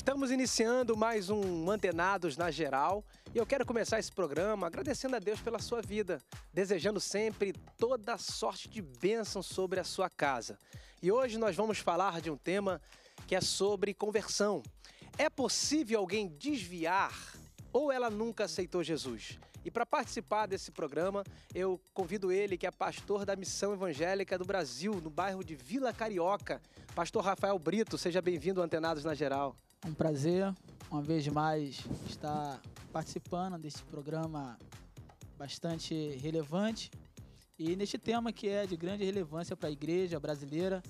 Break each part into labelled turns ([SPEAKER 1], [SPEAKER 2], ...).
[SPEAKER 1] Estamos iniciando mais um Antenados na Geral e eu quero começar esse programa agradecendo a Deus pela sua vida, desejando sempre toda sorte de bênção sobre a sua casa. E hoje nós vamos falar de um tema que é sobre conversão. É possível alguém desviar ou ela nunca aceitou Jesus? E para participar desse programa, eu convido ele, que é pastor da Missão Evangélica do Brasil, no bairro de Vila Carioca. Pastor Rafael Brito, seja bem-vindo, Antenados na
[SPEAKER 2] Geral. Um prazer, uma vez mais, estar participando desse programa bastante relevante e neste tema que é de grande relevância para a igreja brasileira.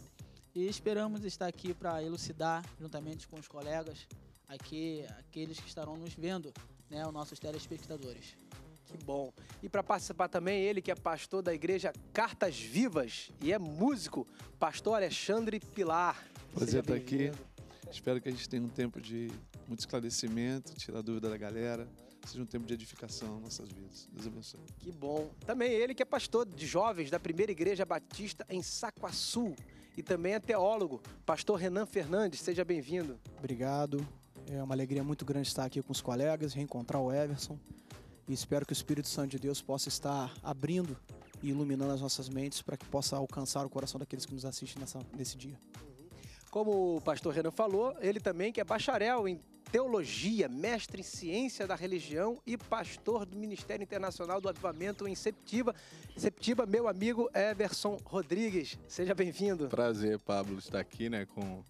[SPEAKER 2] E esperamos estar aqui para elucidar, juntamente com os colegas, aqui aqueles que estarão nos vendo, né, os nossos telespectadores. Que bom. E para participar também, ele que é pastor da igreja Cartas Vivas
[SPEAKER 1] e é músico, pastor Alexandre Pilar.
[SPEAKER 3] Prazer estar aqui. Espero que a gente tenha um tempo de muito esclarecimento, tirar dúvida da galera, seja um tempo de edificação nas nossas vidas. Deus abençoe.
[SPEAKER 1] Que bom. Também ele que é pastor de jovens da Primeira Igreja Batista em Saquaçu e também é teólogo, pastor Renan Fernandes. Seja bem-vindo.
[SPEAKER 4] Obrigado. É uma alegria muito grande estar aqui com os colegas, reencontrar o Everson. E espero que o Espírito Santo de Deus possa estar abrindo e iluminando as nossas mentes para que possa alcançar o coração daqueles que nos assistem nessa, nesse dia.
[SPEAKER 1] Como o pastor Renan falou, ele também que é bacharel em teologia, mestre em ciência da religião e pastor do Ministério Internacional do Avivamento em Septiba. Septiba, meu amigo Everson Rodrigues,
[SPEAKER 5] seja bem-vindo. Prazer, Pablo, estar aqui, né, com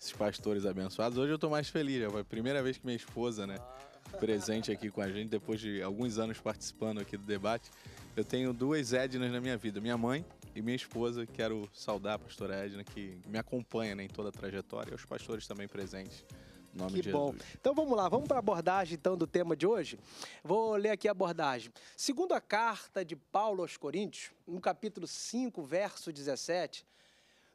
[SPEAKER 5] esses pastores abençoados. Hoje eu estou mais feliz, é a primeira vez que minha esposa, né, ah. presente aqui com a gente depois de alguns anos participando aqui do debate. Eu tenho duas Ednas na minha vida, minha mãe e minha esposa, quero saudar a pastora Edna, que me acompanha né, em toda a trajetória, e os pastores também presentes. Em nome que de bom.
[SPEAKER 1] Jesus. Então vamos lá, vamos para a abordagem então do tema de hoje. Vou ler aqui a abordagem. Segundo a carta de Paulo aos Coríntios, no capítulo 5, verso 17,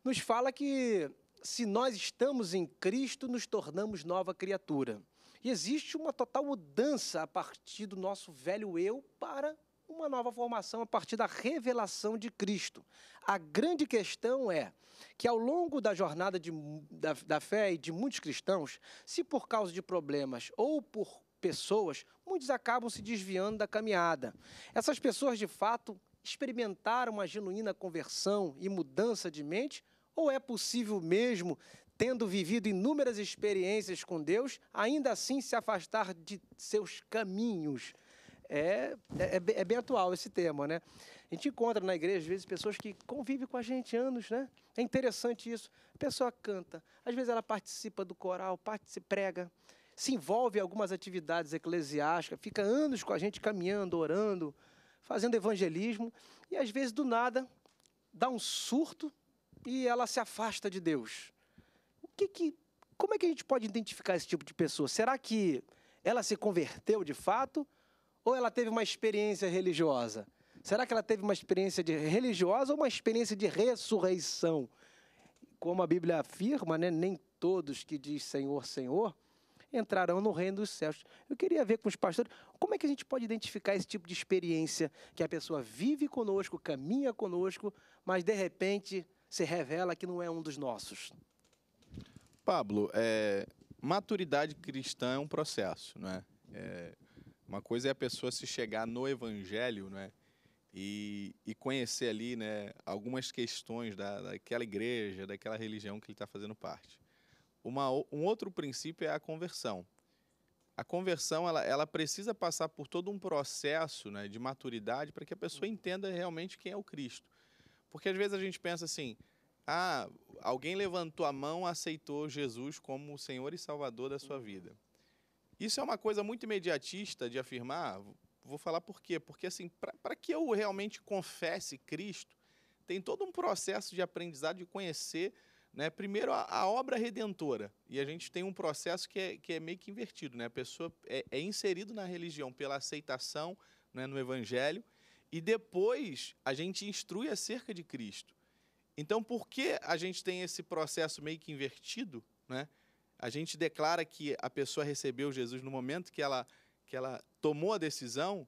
[SPEAKER 1] nos fala que se nós estamos em Cristo, nos tornamos nova criatura. E existe uma total mudança a partir do nosso velho eu para uma nova formação a partir da revelação de Cristo. A grande questão é que, ao longo da jornada de, da, da fé e de muitos cristãos, se por causa de problemas ou por pessoas, muitos acabam se desviando da caminhada. Essas pessoas, de fato, experimentaram uma genuína conversão e mudança de mente? Ou é possível mesmo, tendo vivido inúmeras experiências com Deus, ainda assim se afastar de seus caminhos? é, é, é, é, bem atual esse tema, né? A gente encontra na igreja, às vezes, pessoas que convivem com a gente anos, né? É interessante isso. A pessoa canta, às vezes ela participa do coral, participa, prega, se envolve em algumas atividades eclesiásticas, fica anos com a gente caminhando, orando, fazendo evangelismo, e às vezes, do nada, dá um surto e ela se afasta de Deus. O que que... Como é que a gente pode identificar esse tipo de pessoa? Será que ela se converteu de fato ou ela teve uma experiência religiosa? Será que ela teve uma experiência religiosa ou uma experiência de ressurreição? Como a Bíblia afirma, né? nem todos que diz Senhor, Senhor entrarão no reino dos céus. Eu queria ver com os pastores como é que a gente pode identificar esse tipo de experiência que a pessoa vive conosco, caminha conosco, mas de repente se revela que não é um dos nossos.
[SPEAKER 5] Pablo, é, maturidade cristã é um processo, né? É, uma coisa é a pessoa se chegar no Evangelho, né? E, e conhecer ali, né? Algumas questões da, daquela igreja, daquela religião que ele está fazendo parte. Uma, um outro princípio é a conversão. A conversão ela, ela precisa passar por todo um processo né, de maturidade para que a pessoa uhum. entenda realmente quem é o Cristo. Porque às vezes a gente pensa assim: ah, alguém levantou a mão, aceitou Jesus como o Senhor e Salvador da sua uhum. vida. Isso é uma coisa muito imediatista de afirmar. Vou falar por quê? Porque, assim, para que eu realmente confesse Cristo, tem todo um processo de aprendizado, de conhecer, né? primeiro, a, a obra redentora. E a gente tem um processo que é, que é meio que invertido, né? A pessoa é, é inserida na religião pela aceitação né, no Evangelho, e depois a gente instrui acerca de Cristo. Então, por que a gente tem esse processo meio que invertido, né? A gente declara que a pessoa recebeu Jesus no momento que ela, que ela tomou a decisão,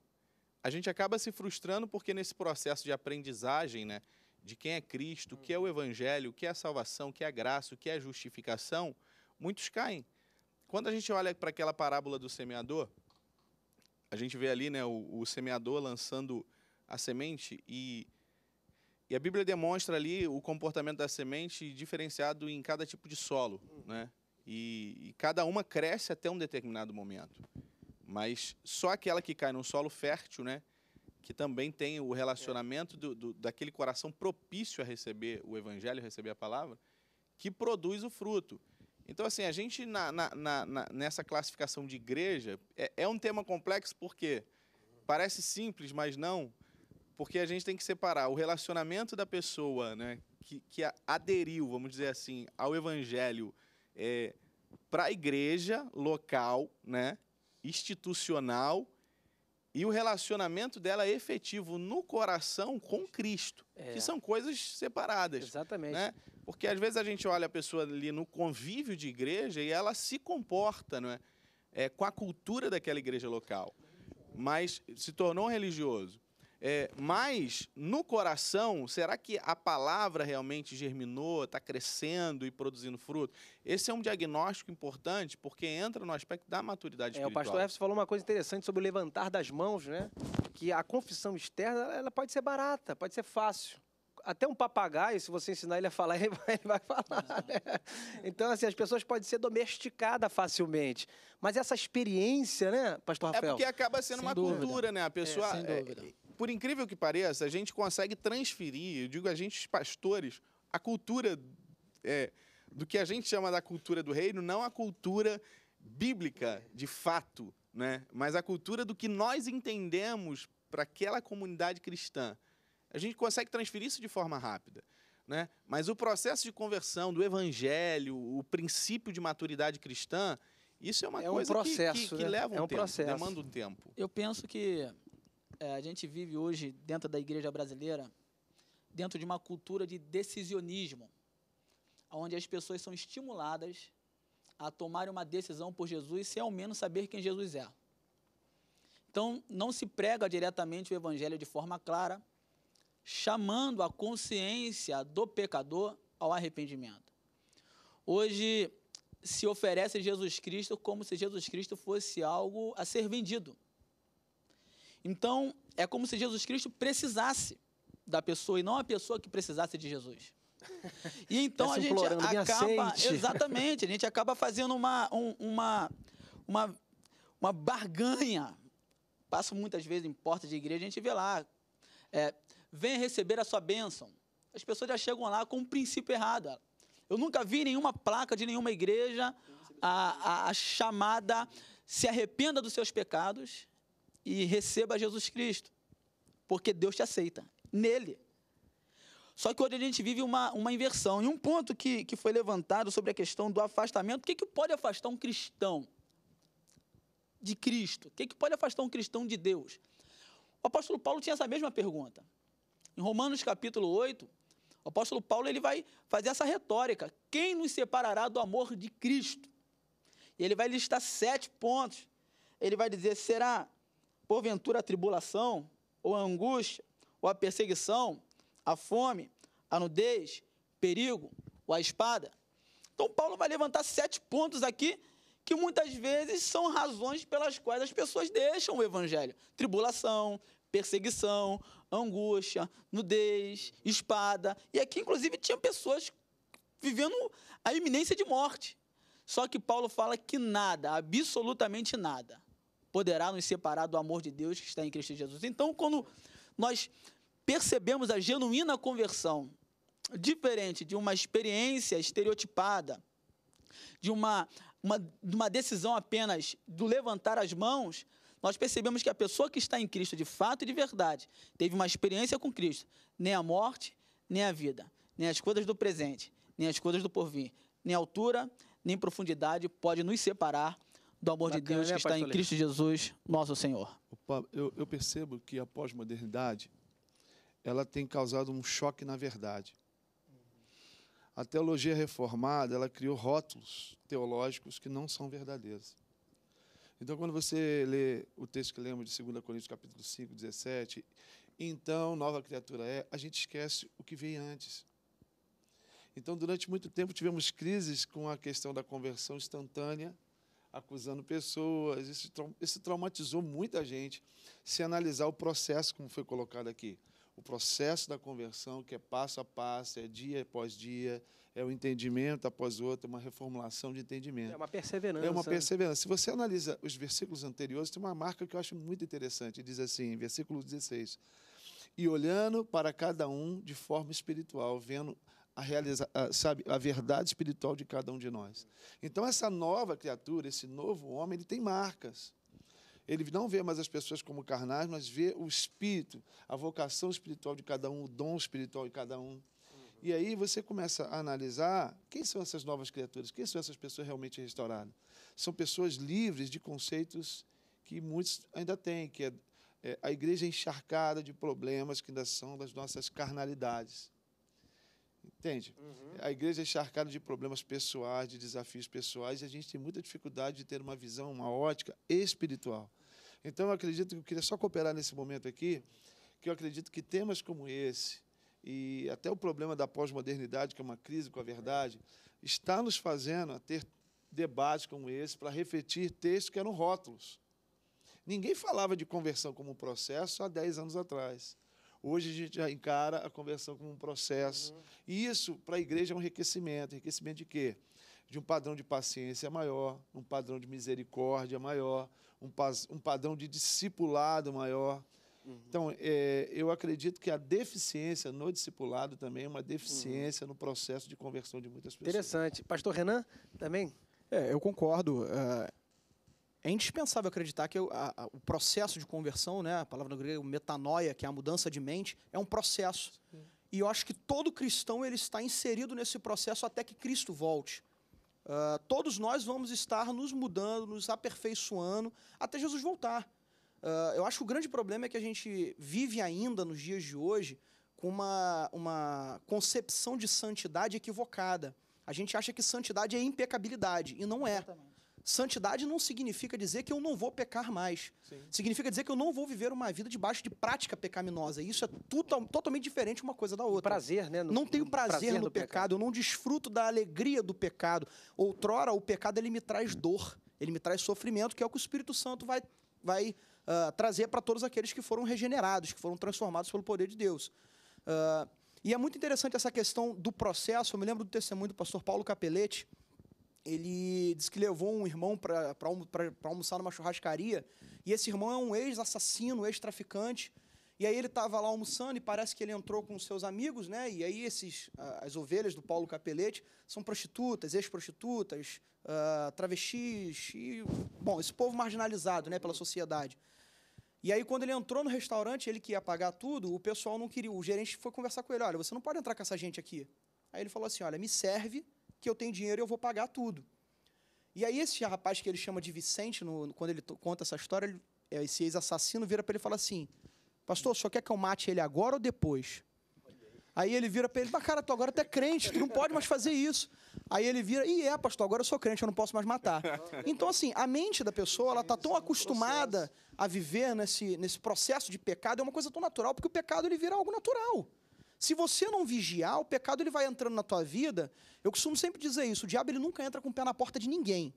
[SPEAKER 5] a gente acaba se frustrando porque nesse processo de aprendizagem, né, de quem é Cristo, o que é o Evangelho, o que é a salvação, o que é a graça, o que é a justificação, muitos caem. Quando a gente olha para aquela parábola do semeador, a gente vê ali né, o, o semeador lançando a semente e, e a Bíblia demonstra ali o comportamento da semente diferenciado em cada tipo de solo. Né? E, e cada uma cresce até um determinado momento. Mas só aquela que cai num solo fértil, né? que também tem o relacionamento do, do, daquele coração propício a receber o evangelho, receber a palavra, que produz o fruto. Então, assim, a gente na, na, na, nessa classificação de igreja é, é, um tema complexo porque parece simples, mas não, porque a gente tem que separar o relacionamento da pessoa né, que, que aderiu, vamos dizer assim, ao evangelho é, para a igreja local, né, institucional e o relacionamento dela é efetivo no coração com Cristo, é. que são coisas separadas. Exatamente. Né? Porque às vezes a gente olha a pessoa ali no convívio de igreja e ela se comporta é? é, com a cultura daquela igreja local, mas se tornou religioso. É, mas no coração, será que a palavra realmente germinou, está crescendo e produzindo fruto? Esse é um diagnóstico importante porque entra no aspecto da maturidade espiritual. É, o pastor Efes
[SPEAKER 1] falou uma coisa interessante sobre o levantar das mãos, né? Que a confissão externa ela pode ser barata, pode ser fácil. Até um papagaio, se você ensinar ele a falar, ele vai, ele vai falar. É. Né? Então, assim, as pessoas podem ser domesticadas
[SPEAKER 5] facilmente. Mas essa experiência, né, pastor é Rafael? É porque acaba sendo sem uma dúvida. cultura, né? A é, pessoa. É, sem dúvida por incrível que pareça, a gente consegue transferir, eu digo a gente, os pastores, a cultura é, do que a gente chama da cultura do reino, não a cultura bíblica, de fato, né? mas a cultura do que nós entendemos para aquela comunidade cristã. A gente consegue transferir isso de forma rápida. Né? Mas o processo de conversão do evangelho, o princípio de maturidade cristã, isso é uma é coisa um processo, que, que, que né? leva um, é um tempo, processo. demanda um tempo.
[SPEAKER 2] Eu penso que é, a gente vive hoje, dentro da igreja brasileira, dentro de uma cultura de decisionismo, onde as pessoas são estimuladas a tomar uma decisão por Jesus sem ao menos saber quem Jesus é. Então, não se prega diretamente o evangelho de forma clara, chamando a consciência do pecador ao arrependimento. Hoje se oferece Jesus Cristo como se Jesus Cristo fosse algo a ser vendido. Então, é como se Jesus Cristo precisasse da pessoa e não a pessoa que precisasse de Jesus. E então tá a gente acaba. Exatamente, a gente acaba fazendo uma, um, uma, uma, uma barganha. Passo muitas vezes em portas de igreja, a gente vê lá. É, receber a sua bênção. As pessoas já chegam lá com um princípio errado. Eu nunca vi nenhuma placa de nenhuma igreja a, a, a chamada se arrependa dos seus pecados e receba Jesus Cristo, porque Deus te aceita nele. Só que hoje a gente vive uma, uma inversão. E um ponto que, que foi levantado sobre a questão do afastamento: o que, que pode afastar um cristão de Cristo? O que, que pode afastar um cristão de Deus? O apóstolo Paulo tinha essa mesma pergunta. Em Romanos capítulo 8, o apóstolo Paulo ele vai fazer essa retórica: quem nos separará do amor de Cristo? E ele vai listar sete pontos. Ele vai dizer: será porventura a tribulação, ou a angústia, ou a perseguição, a fome, a nudez, perigo, ou a espada. Então, Paulo vai levantar sete pontos aqui que muitas vezes são razões pelas quais as pessoas deixam o evangelho: tribulação, perseguição, angústia, nudez, espada. E aqui, inclusive, tinha pessoas vivendo a iminência de morte. Só que Paulo fala que nada, absolutamente nada, poderá nos separar do amor de Deus que está em Cristo Jesus. Então, quando nós percebemos a genuína conversão, diferente de uma experiência estereotipada, de uma, uma, uma decisão apenas do levantar as mãos, nós percebemos que a pessoa que está em Cristo de fato e de verdade teve uma experiência com Cristo, nem a morte, nem a vida, nem as coisas do presente, nem as coisas do porvir, nem altura, nem profundidade pode nos separar do amor Bacana, de Deus né, que né, está em Cristo
[SPEAKER 3] Jesus, nosso Senhor. Opa, eu, eu percebo que a pós-modernidade ela tem causado um choque na verdade. A teologia reformada ela criou rótulos teológicos que não são verdadeiros. Então, quando você lê o texto que lemos de 2 Coríntios capítulo 5, 17, então nova criatura é, a gente esquece o que veio antes. Então, durante muito tempo tivemos crises com a questão da conversão instantânea acusando pessoas. Isso, isso traumatizou muita gente. Se analisar o processo, como foi colocado aqui, o processo da conversão, que é passo a passo, é dia após dia, é o um entendimento após outro, é uma reformulação de entendimento. É uma perseverança. É uma né? perseverança. Se você analisa os versículos anteriores, tem uma marca que eu acho muito interessante. Diz assim, versículo 16: E olhando para cada um de forma espiritual, vendo a, a, sabe, a verdade espiritual de cada um de nós. Então, essa nova criatura, esse novo homem, ele tem marcas. Ele não vê mais as pessoas como carnais, mas vê o espírito, a vocação espiritual de cada um, o dom espiritual de cada um. E aí você começa a analisar quem são essas novas criaturas, quem são essas pessoas realmente restauradas. São pessoas livres de conceitos que muitos ainda têm, que é, é a igreja encharcada de problemas que ainda são das nossas carnalidades. Entende? Uhum. A igreja é charcada de problemas pessoais, de desafios pessoais, e a gente tem muita dificuldade de ter uma visão, uma ótica espiritual. Então, eu acredito que eu queria só cooperar nesse momento aqui, que eu acredito que temas como esse, e até o problema da pós-modernidade, que é uma crise com a verdade, está nos fazendo a ter debates como esse para refletir textos que eram rótulos. Ninguém falava de conversão como um processo há 10 anos atrás. Hoje a gente já encara a conversão como um processo. Uhum. E isso, para a igreja, é um enriquecimento. Enriquecimento de quê? De um padrão de paciência maior, um padrão de misericórdia maior, um, um padrão de discipulado maior. Uhum. Então, é, eu acredito que a deficiência no discipulado também é uma deficiência uhum. no processo de conversão de muitas pessoas.
[SPEAKER 4] Interessante. Pastor Renan, também? É, eu concordo. Uh é indispensável acreditar que o processo de conversão, né, a palavra grega metanoia, que é a mudança de mente, é um processo. Sim. E eu acho que todo cristão ele está inserido nesse processo até que Cristo volte. Uh, todos nós vamos estar nos mudando, nos aperfeiçoando até Jesus voltar. Uh, eu acho que o grande problema é que a gente vive ainda nos dias de hoje com uma, uma concepção de santidade equivocada. A gente acha que santidade é impecabilidade, e não é. Exatamente. Santidade não significa dizer que eu não vou pecar mais. Sim. Significa dizer que eu não vou viver uma vida debaixo de prática pecaminosa. Isso é totalmente diferente uma coisa da outra. Prazer, né? No, não tenho prazer, prazer no pecado. pecado, eu não desfruto da alegria do pecado. Outrora, o pecado ele me traz dor, ele me traz sofrimento, que é o que o Espírito Santo vai, vai uh, trazer para todos aqueles que foram regenerados, que foram transformados pelo poder de Deus. Uh, e é muito interessante essa questão do processo. Eu me lembro do testemunho do pastor Paulo Capelete ele disse que levou um irmão para almoçar numa churrascaria. E esse irmão é um ex-assassino, ex-traficante. E aí ele estava lá almoçando e parece que ele entrou com seus amigos, né? E aí esses, as ovelhas do Paulo Capelete são prostitutas, ex-prostitutas, uh, travestis e, bom, esse povo marginalizado, né, pela sociedade. E aí quando ele entrou no restaurante, ele que ia pagar tudo, o pessoal não queria. O gerente foi conversar com ele, olha, você não pode entrar com essa gente aqui. Aí ele falou assim, olha, me serve que eu tenho dinheiro e eu vou pagar tudo. E aí esse rapaz que ele chama de Vicente, no, quando ele conta essa história, ele, é, esse ex-assassino vira para ele e fala assim, pastor, só quer que eu mate ele agora ou depois? Aí ele vira para ele, mas cara, tu agora tu é crente, tu não pode mais fazer isso. Aí ele vira, e é, pastor, agora eu sou crente, eu não posso mais matar. Então, assim, a mente da pessoa, ela tá tão acostumada a viver nesse, nesse processo de pecado, é uma coisa tão natural, porque o pecado ele vira algo natural. Se você não vigiar, o pecado ele vai entrando na tua vida. Eu costumo sempre dizer isso: o diabo ele nunca entra com o pé na porta de ninguém.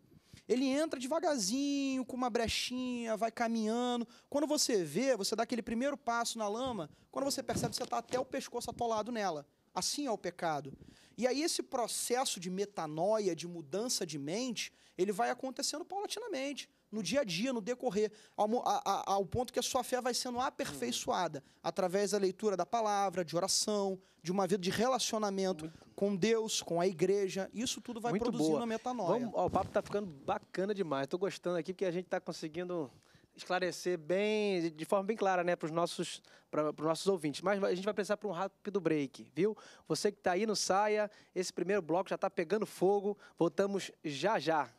[SPEAKER 4] Ele entra devagarzinho, com uma brechinha, vai caminhando. Quando você vê, você dá aquele primeiro passo na lama, quando você percebe, você está até o pescoço atolado nela. Assim é o pecado. E aí esse processo de metanoia, de mudança de mente, ele vai acontecendo paulatinamente no dia a dia, no decorrer, ao, a, ao ponto que a sua fé vai sendo aperfeiçoada uhum. através da leitura da palavra, de oração, de uma vida de relacionamento muito... com Deus, com a igreja. Isso tudo vai muito produzindo boa. a metanoia. Vamos, ó, o papo está ficando bacana
[SPEAKER 1] demais. Estou gostando aqui porque a gente está conseguindo esclarecer bem, de forma bem clara, né, para os nossos, para os nossos ouvintes. Mas a gente vai precisar para um rápido break, viu? Você que está aí no saia, esse primeiro bloco já está pegando fogo. Voltamos já já.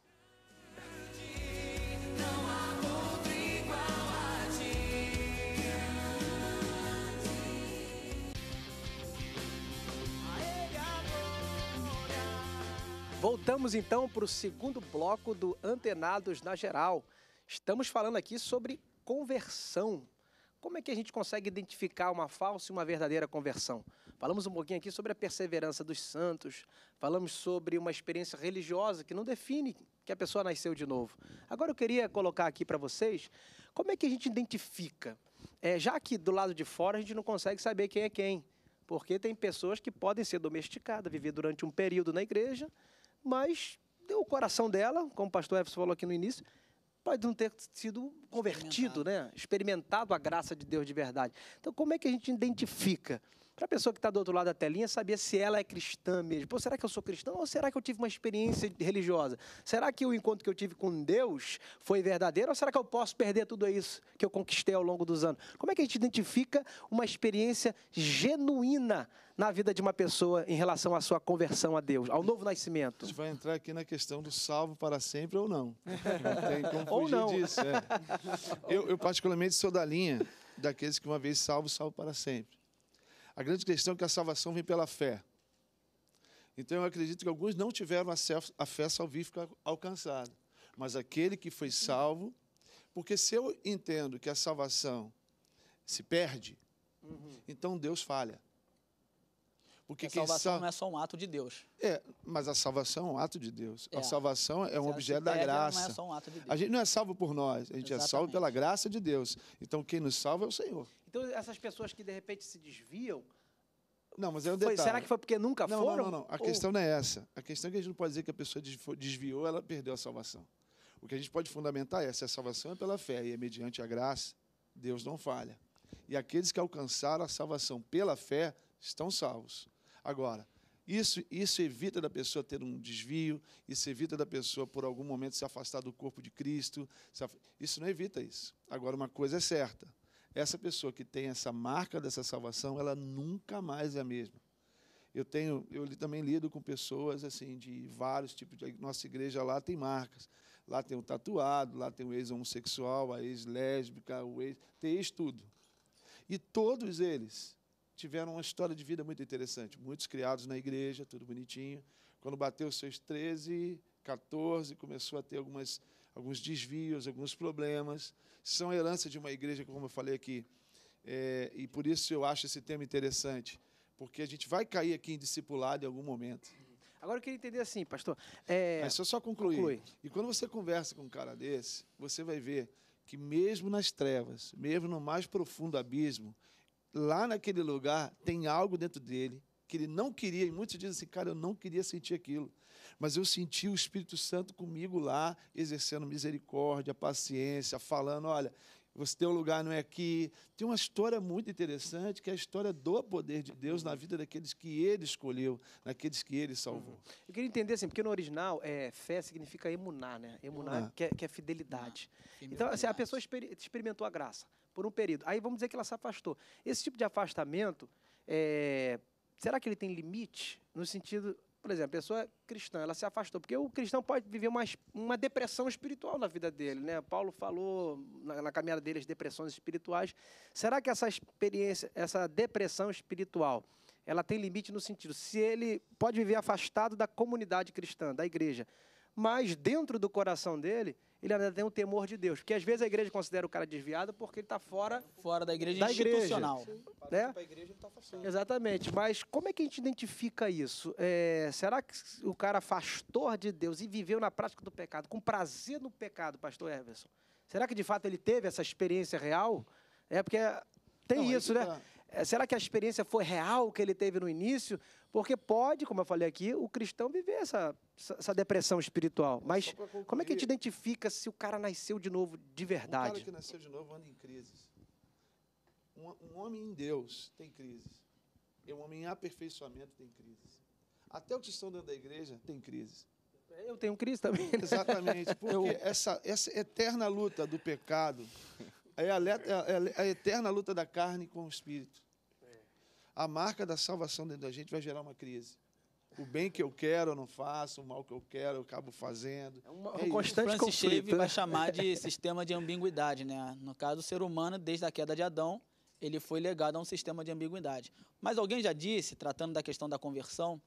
[SPEAKER 1] Voltamos então para o segundo bloco do Antenados na Geral. Estamos falando aqui sobre conversão. Como é que a gente consegue identificar uma falsa e uma verdadeira conversão? Falamos um pouquinho aqui sobre a perseverança dos santos, falamos sobre uma experiência religiosa que não define que a pessoa nasceu de novo. Agora eu queria colocar aqui para vocês como é que a gente identifica. É, já que do lado de fora a gente não consegue saber quem é quem, porque tem pessoas que podem ser domesticadas, viver durante um período na igreja mas deu o coração dela, como o pastor Everson falou aqui no início, pode não ter sido convertido, experimentado. né? experimentado a graça de Deus de verdade. Então, como é que a gente identifica? para a pessoa que está do outro lado da telinha saber se ela é cristã mesmo. Pô, será que eu sou cristão ou será que eu tive uma experiência religiosa? Será que o encontro que eu tive com Deus foi verdadeiro ou será que eu posso perder tudo isso que eu conquistei ao longo dos anos? Como é que a gente identifica uma experiência genuína na vida de uma pessoa em relação à sua conversão a Deus, ao novo nascimento?
[SPEAKER 3] A gente vai entrar aqui na questão do salvo para sempre ou não. Não tem como fugir ou não. disso. É. Eu, eu, particularmente, sou da linha daqueles que uma vez salvo, salvo para sempre. A grande questão é que a salvação vem pela fé. Então eu acredito que alguns não tiveram a fé salvífica alcançada, mas aquele que foi salvo, porque se eu entendo que a salvação se perde, uhum. então Deus falha. Porque a salvação sal... não é
[SPEAKER 2] só um ato de Deus.
[SPEAKER 3] É, mas a salvação é um ato de Deus. É. A salvação é um objeto da graça. Não é só um ato de Deus. A gente não é salvo por nós, a gente Exatamente. é salvo pela graça de Deus. Então quem nos salva é o Senhor.
[SPEAKER 1] Então, essas pessoas que de repente se desviam.
[SPEAKER 3] Não, mas é um detalhe. Foi, será que foi porque nunca não, foram? Não, não, não. A Ou... questão não é essa. A questão é que a gente não pode dizer que a pessoa desviou, ela perdeu a salvação. O que a gente pode fundamentar é se a salvação é pela fé e é mediante a graça, Deus não falha. E aqueles que alcançaram a salvação pela fé estão salvos. Agora, isso, isso evita da pessoa ter um desvio, isso evita da pessoa, por algum momento, se afastar do corpo de Cristo. Isso não evita isso. Agora, uma coisa é certa: essa pessoa que tem essa marca dessa salvação, ela nunca mais é a mesma. Eu tenho, eu também lido com pessoas assim de vários tipos de nossa igreja lá tem marcas. Lá tem o tatuado, lá tem o ex-homossexual, a ex-lésbica, o ex, tem ex tudo. E todos eles tiveram uma história de vida muito interessante. Muitos criados na igreja, tudo bonitinho. Quando bateu os seus 13, 14, começou a ter algumas alguns desvios, alguns problemas, são herança de uma igreja, como eu falei aqui. É, e por isso eu acho esse tema interessante, porque a gente vai cair aqui em discipulado em algum momento. Agora eu queria entender assim, pastor. É, Mas, só, só concluir. Conclui. E quando você conversa com um cara desse, você vai ver que mesmo nas trevas, mesmo no mais profundo abismo, lá naquele lugar tem algo dentro dele que ele não queria. E muitos dizem assim, cara, eu não queria sentir aquilo. Mas eu senti o Espírito Santo comigo lá, exercendo misericórdia, paciência, falando: olha, você tem um lugar, não é aqui. Tem uma história muito interessante, que é a história do poder de Deus na vida daqueles que ele escolheu, daqueles que ele salvou. Eu queria entender assim, porque no original, é, fé significa emunar, né? Emunar, emunar. Ah. Que,
[SPEAKER 1] é, que, é, fidelidade. então, assim, a pessoa exper experimentou a graça por um período. Aí vamos dizer que ela se afastou. Esse tipo de afastamento, é, será que ele tem limite? No sentido, por exemplo, a pessoa cristã, ela se afastou, porque o cristão pode viver uma, uma depressão espiritual na vida dele, né? Paulo falou na, na caminhada dele as depressões espirituais. Será que essa experiência, essa depressão espiritual, ela tem limite no sentido se ele pode viver afastado da comunidade cristã, da igreja? mas dentro do coração dele, ele ainda tem o temor de Deus. Porque às vezes a igreja considera o cara desviado porque ele está fora, fora da igreja da institucional. Né? Igreja. né? Exatamente. Mas como é que a gente identifica isso? É, será que o cara afastou de Deus e viveu na prática do pecado, com prazer no pecado, pastor Everson? Será que de fato ele teve essa experiência real? É porque tem Não, isso, né? Tá. É, será que a experiência foi real que ele teve no início? Porque pode, como eu falei aqui, o cristão viver essa, essa depressão espiritual. Mas como é que a gente identifica se o cara nasceu de novo de verdade? Um cara que
[SPEAKER 3] nasceu de novo anda em crises. Um, um homem em Deus tem crises. Um homem em aperfeiçoamento tem crises. Até o cristão dentro da igreja tem crises. Eu tenho crise também. Né? Exatamente, porque eu... essa, essa eterna luta do pecado é, é, é a, é a eterna luta da carne com o espírito. A marca da salvação dentro da gente vai gerar uma crise. O bem que eu quero eu não faço, o mal que eu quero eu acabo fazendo. É uma, é um é constante Francis conflito. Né? vai chamar de
[SPEAKER 2] sistema de ambiguidade, né? No caso, o ser humano, desde a queda de Adão, ele foi legado a um sistema de ambiguidade. Mas alguém já disse, tratando da questão da conversão,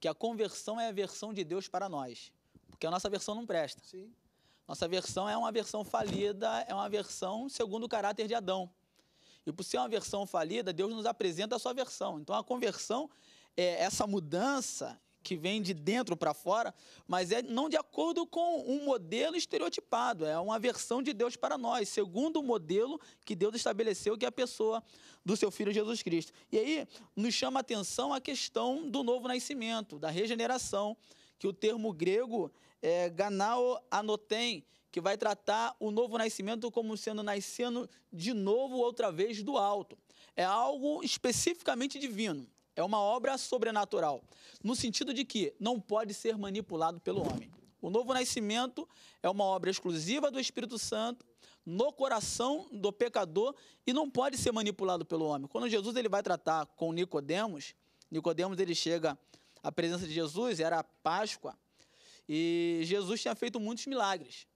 [SPEAKER 2] que a conversão é a versão de Deus para nós, porque a nossa versão não presta. Sim. Nossa versão é uma versão falida, é uma versão segundo o caráter de Adão. E por ser uma versão falida, Deus nos apresenta a sua versão. Então a conversão é essa mudança que vem de dentro para fora, mas é não de acordo com um modelo estereotipado, é uma versão de Deus para nós, segundo o modelo que Deus estabeleceu que é a pessoa do seu filho Jesus Cristo. E aí nos chama a atenção a questão do novo nascimento, da regeneração, que o termo grego é, Ganao Anotem, que vai tratar o novo nascimento como sendo nascendo de novo outra vez do alto. É algo especificamente divino. É uma obra sobrenatural, no sentido de que não pode ser manipulado pelo homem. O novo nascimento é uma obra exclusiva do Espírito Santo no coração do pecador e não pode ser manipulado pelo homem. Quando Jesus ele vai tratar com Nicodemos, Nicodemos ele chega à presença de Jesus, era a Páscoa, e Jesus tinha feito muitos milagres.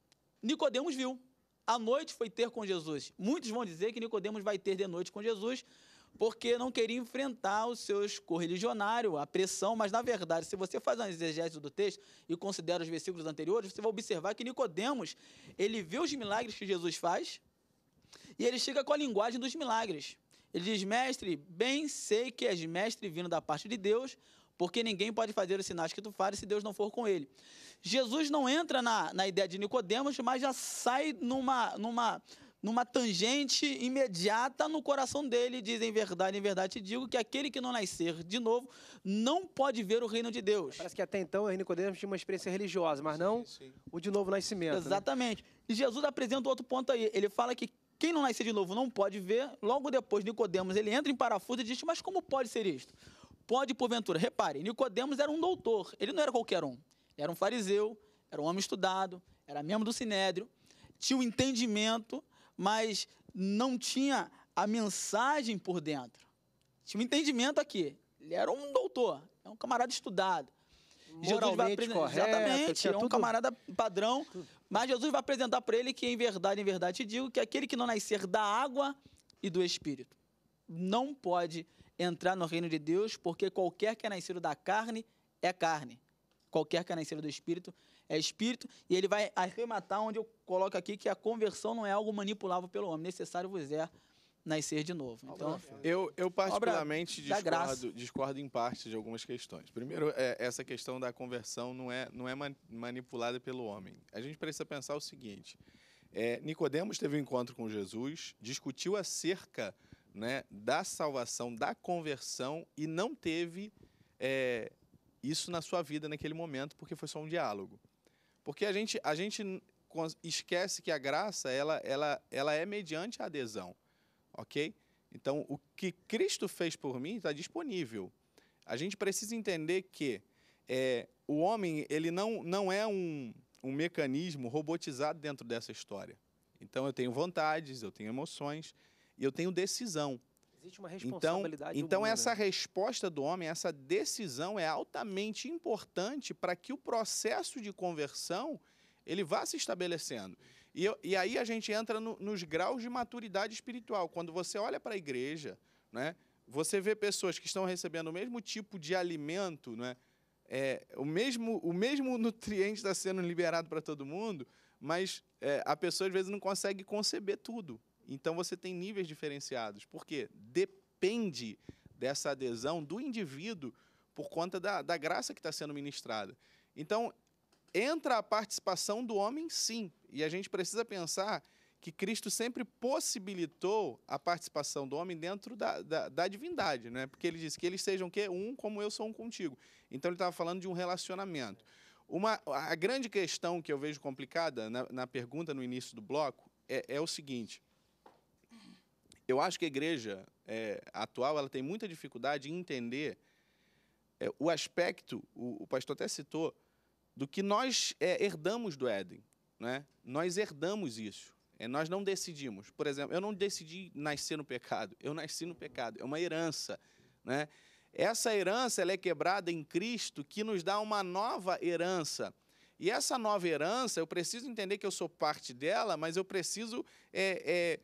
[SPEAKER 2] Nicodemos viu. À noite foi ter com Jesus. Muitos vão dizer que Nicodemos vai ter de noite com Jesus, porque não queria enfrentar os seus correligionários, a pressão, mas na verdade, se você faz um exegese do texto e considera os versículos anteriores, você vai observar que Nicodemos, ele vê os milagres que Jesus faz e ele chega com a linguagem dos milagres. Ele diz: "Mestre, bem sei que és mestre vindo da parte de Deus, porque ninguém pode fazer os sinais que tu fazes se Deus não for com ele. Jesus não entra na, na ideia de Nicodemos, mas já sai numa, numa, numa tangente imediata no coração dele, diz em verdade, em verdade te digo que aquele que não nascer de novo não pode ver o reino de Deus. Parece que até então Nicodemos tinha uma experiência religiosa, mas não sim, sim. o de novo nascimento. Né? Exatamente. Né? E Jesus apresenta outro ponto aí. Ele fala que quem não nascer de novo não pode ver. Logo depois Nicodemos ele entra em parafuso e diz: "Mas como pode ser isto?" pode, porventura, repare, Nicodemos era um doutor, ele não era qualquer um. Ele era um fariseu, era um homem estudado, era membro do Sinédrio, tinha o um entendimento, mas não tinha a mensagem por dentro. Tinha um entendimento aqui. Ele era um doutor, é um camarada estudado. Jesus vai apresentar. Exatamente, é um tudo... camarada padrão. Mas Jesus vai apresentar para ele que, em verdade, em verdade, te digo que aquele que não nascer da água e do Espírito não pode entrar no reino de Deus, porque qualquer que é nascido da carne é carne. Qualquer que é nascido do espírito é espírito. E ele vai arrematar onde eu coloco aqui que a conversão não é algo manipulável pelo homem. Necessário vos é nascer de
[SPEAKER 5] novo. Então, eu, eu particularmente discordo, discordo em parte de algumas questões. Primeiro, é, essa questão da conversão não é, não é manipulada pelo homem. A gente precisa pensar o seguinte. É, Nicodemos teve um encontro com Jesus, discutiu acerca né, da salvação, da conversão e não teve é, isso na sua vida naquele momento porque foi só um diálogo. Porque a gente, a gente esquece que a graça ela, ela, ela é mediante a adesão, ok? Então, o que Cristo fez por mim está disponível. A gente precisa entender que é, o homem ele não, não é um, um mecanismo robotizado dentro dessa história. Então, eu tenho vontades, eu tenho emoções, e eu tenho decisão.
[SPEAKER 1] Existe uma então, responsabilidade. Então, então humana. essa né?
[SPEAKER 5] resposta do homem, essa decisão é altamente importante para que o processo de conversão ele vá se estabelecendo. E, eu, e aí a gente entra no, nos graus de maturidade espiritual. Quando você olha para a igreja, né, você vê pessoas que estão recebendo o mesmo tipo de alimento, né, é, o, mesmo, o mesmo nutriente está sendo liberado para todo mundo, mas é, a pessoa às vezes não consegue conceber tudo. Então você tem níveis diferenciados, porque depende dessa adesão do indivíduo por conta da, da graça que está sendo ministrada. Então, entra a participação do homem, sim, e a gente precisa pensar que Cristo sempre possibilitou a participação do homem dentro da, da, da divindade, né? porque ele disse que eles sejam que um como eu sou um contigo. Então ele estava falando de um relacionamento. Uma, a grande questão que eu vejo complicada na, na pergunta no início do bloco é, é o seguinte: eu acho que a igreja é, atual ela tem muita dificuldade em entender é, o aspecto, o, o, pastor até citou, do que nós é, herdamos do Éden. Né? Nós herdamos isso. É, nós não decidimos. Por exemplo, eu não decidi nascer no pecado. Eu nasci no pecado. É uma herança. Né? Essa herança ela é quebrada em Cristo, que nos dá uma nova herança. E essa nova herança, eu preciso entender que eu sou parte dela, mas eu preciso é, é,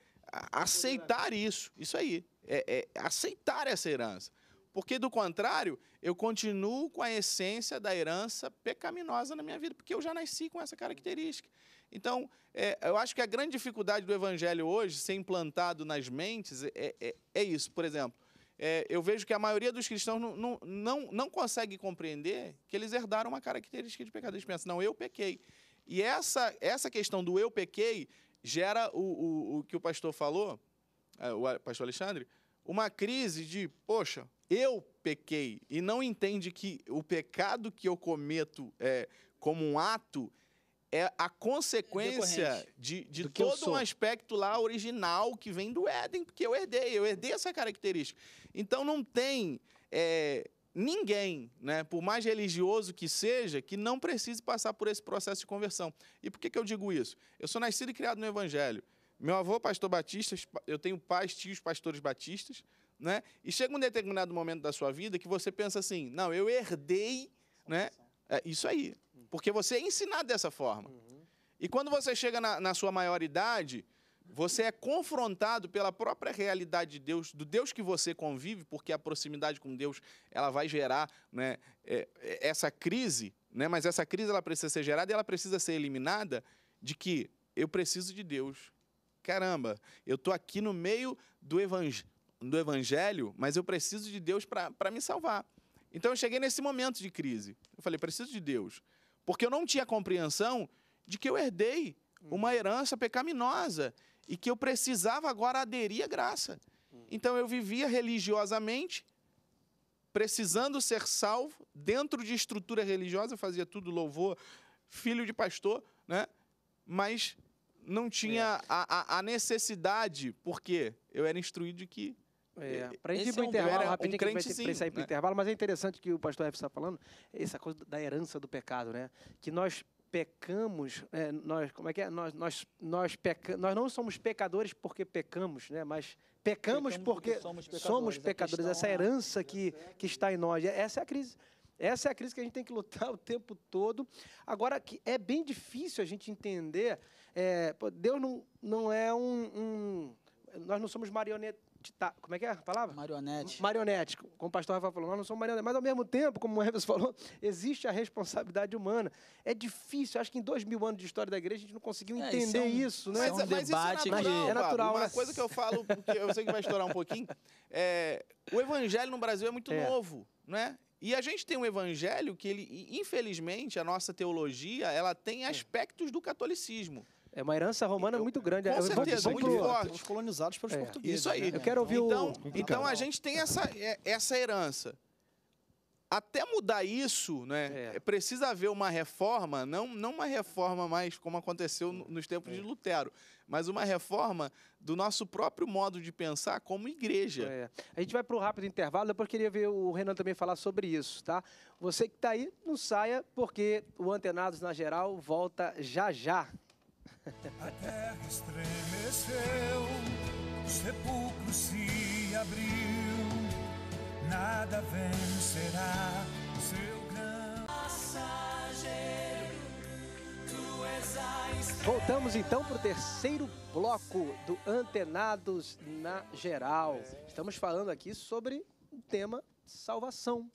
[SPEAKER 5] aceitar isso, isso aí, é, é aceitar essa herança. Porque, do contrário, eu continuo com a essência da herança pecaminosa na minha vida, porque eu já nasci com essa característica. Então, é, eu acho que a grande dificuldade do evangelho hoje, ser implantado nas mentes, é, é, é, é isso. Por exemplo, é, eu vejo que a maioria dos cristãos não, não, não, não consegue compreender que eles herdaram uma característica de pecado. Eles pensam, não, eu pequei. E essa, essa questão do eu pequei gera o, o, o que o pastor falou, é, o pastor Alexandre, uma crise de, poxa, eu pequei e não entende que o pecado que eu cometo é, como um ato é a consequência é de, de todo um aspecto lá original que vem do Éden, porque eu herdei, eu herdei essa característica. Então não tem é, ninguém, né, por mais religioso que seja, que não precise passar por esse processo de conversão. E por que, que eu digo isso? Eu sou nascido e criado no Evangelho. Meu avô, pastor batista, eu tenho pais, tios, pastores batistas, né? E chega um determinado momento da sua vida que você pensa assim: não, eu herdei, né? É isso aí. Porque você é ensinado dessa forma. Uhum. E quando você chega na, na sua maioridade, você é confrontado pela própria realidade de Deus, do Deus que você convive, porque a proximidade com Deus ela vai gerar né, é, é, essa crise, né, mas essa crise ela precisa ser gerada e ela precisa ser eliminada de que eu preciso de Deus. Caramba, eu estou aqui no meio do, evang do evangelho, mas eu preciso de Deus para me salvar. Então eu cheguei nesse momento de crise. Eu falei, preciso de Deus. Porque eu não tinha compreensão de que eu herdei uma uhum. herança pecaminosa e que eu precisava agora aderir à graça. Então eu vivia religiosamente, precisando ser salvo, dentro de estrutura religiosa, fazia tudo louvor, filho de pastor, né? mas não tinha é. a, a, necessidade, porque eu era instruído de que. É, para gente ir para o é intervalo, rapidinho, um que pensar em sair para o né?
[SPEAKER 1] intervalo, mas é interessante que o pastor F está falando, essa coisa da herança do pecado, né? Que nós pecamos, é, nós, como é que é? Nós, nós, nós, peca, nós não somos pecadores porque pecamos, né? mas pecamos, pecamos porque, porque, somos pecadores. Somos pecadores. É essa é né? herança que, é que está em nós. Essa é a crise. Essa é a crise que a gente tem que lutar o tempo todo. Agora, que é bem difícil a gente entender. É, Deus não, não é um, um Nós não somos marionetes Tá, como é que é a palavra? Marionete. Marionete. Como o pastor Rafael falou, nós não somos marionetes. Mas, ao mesmo tempo, como o Everson falou, existe a responsabilidade humana. É difícil. Acho que em dois mil anos de história da igreja, a gente não conseguiu é, é entender isso. Né? Mas, é um mas debate, isso é natural. é natural Uma né? coisa que eu falo, porque eu sei que vai estourar um pouquinho,
[SPEAKER 5] é, o evangelho no Brasil é muito é. novo. Né? E a gente tem um evangelho que ele, infelizmente, a nossa teologia, ela tem aspectos do catolicismo. É uma herança romana eu, muito grande. Com certeza, muito pro... forte. colonizados pelos é. portugueses. Isso aí. Né? Eu quero ouvir então, o... Então. então a gente tem essa, é, essa herança. Até mudar isso, né, é. precisa haver uma reforma, não, não uma reforma mais como aconteceu nos tempos é. de Lutero, mas uma reforma do nosso próprio modo de pensar como igreja. É. A gente vai para um rápido intervalo, depois queria ver o Renan também falar sobre isso, tá? Você que
[SPEAKER 1] está aí, não saia, porque o Antenados na Geral volta já já.
[SPEAKER 3] A terra estremeceu, o sepulcro se abriu, nada vencerá o seu grande passageiro.
[SPEAKER 1] Voltamos então para o terceiro bloco do Antenados na Geral. É. Estamos falando aqui sobre o tema salvação.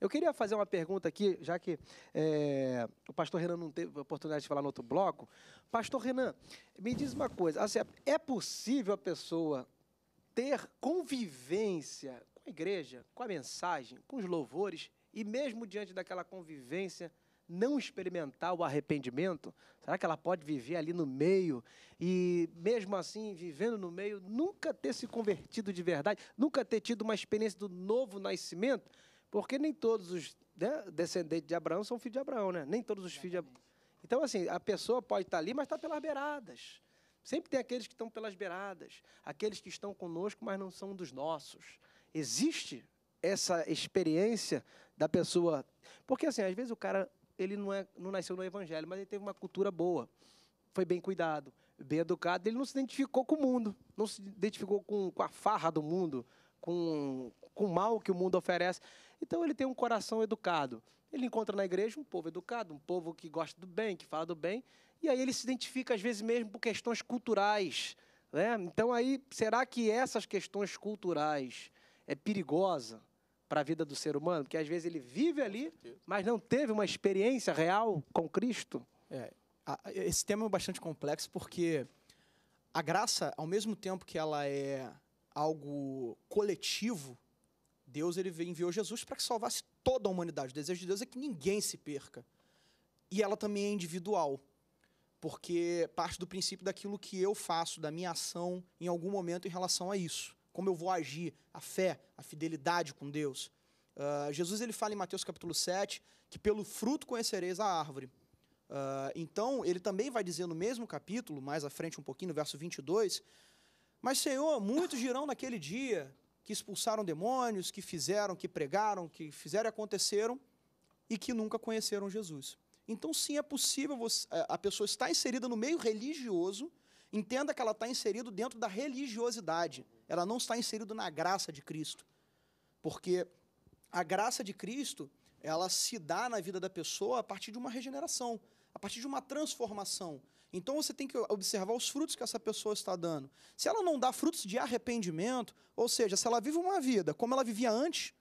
[SPEAKER 1] Eu queria fazer uma pergunta aqui, já que é, o pastor Renan não teve oportunidade de falar no outro bloco. Pastor Renan, me diz uma coisa: assim, é, é possível a pessoa ter convivência com a igreja, com a mensagem, com os louvores, e mesmo diante daquela convivência, não experimentar o arrependimento? Será que ela pode viver ali no meio e, mesmo assim, vivendo no meio, nunca ter se convertido de verdade, nunca ter tido uma experiência do novo nascimento? Porque nem todos os né, descendentes de Abraão são filhos de Abraão, né? Nem todos os Exatamente. filhos de Abraão. Então, assim, a pessoa pode estar ali, mas está pelas beiradas. Sempre tem aqueles que estão pelas beiradas, aqueles que estão conosco, mas não são dos nossos. Existe essa experiência da pessoa. Porque, assim, às vezes o cara ele não, é, não nasceu no evangelho, mas ele teve uma cultura boa, foi bem cuidado, bem educado, ele não se identificou com o mundo, não se identificou com, com a farra do mundo, com, com o mal que o mundo oferece. Então ele tem um coração educado. Ele encontra na igreja um povo educado, um povo que gosta do bem, que fala do bem, e aí ele se identifica às vezes mesmo por questões culturais. Né? Então aí, será que essas questões culturais é perigosa para a vida do ser humano? Porque às vezes ele vive ali, mas
[SPEAKER 4] não teve uma experiência real com Cristo? É, esse tema é bastante complexo porque a graça, ao mesmo tempo que ela é algo coletivo, Deus ele enviou Jesus para que salvasse toda a humanidade. O desejo de Deus é que ninguém se perca. E ela também é individual, porque parte do princípio daquilo que eu faço, da minha ação em algum momento em relação a isso. Como eu vou agir, a fé, a fidelidade com Deus. Uh, Jesus ele fala em Mateus capítulo 7 que pelo fruto conhecereis a árvore. Uh, então, ele também vai dizer no mesmo capítulo, mais à frente um pouquinho, no verso 22, Mas, Senhor, muitos dirão naquele dia, que expulsaram demônios, que fizeram, que pregaram, que fizeram e aconteceram e que nunca conheceram Jesus. Então, sim, é possível você, a pessoa estar inserida no meio religioso, entenda que ela está inserida dentro da religiosidade, ela não está inserida na graça de Cristo. Porque a graça de Cristo, ela se dá na vida da pessoa a partir de uma regeneração, a partir de uma transformação. Então você tem que observar os frutos que essa pessoa está dando. Se ela não dá frutos de arrependimento, ou seja, se ela vive uma vida como ela vivia antes,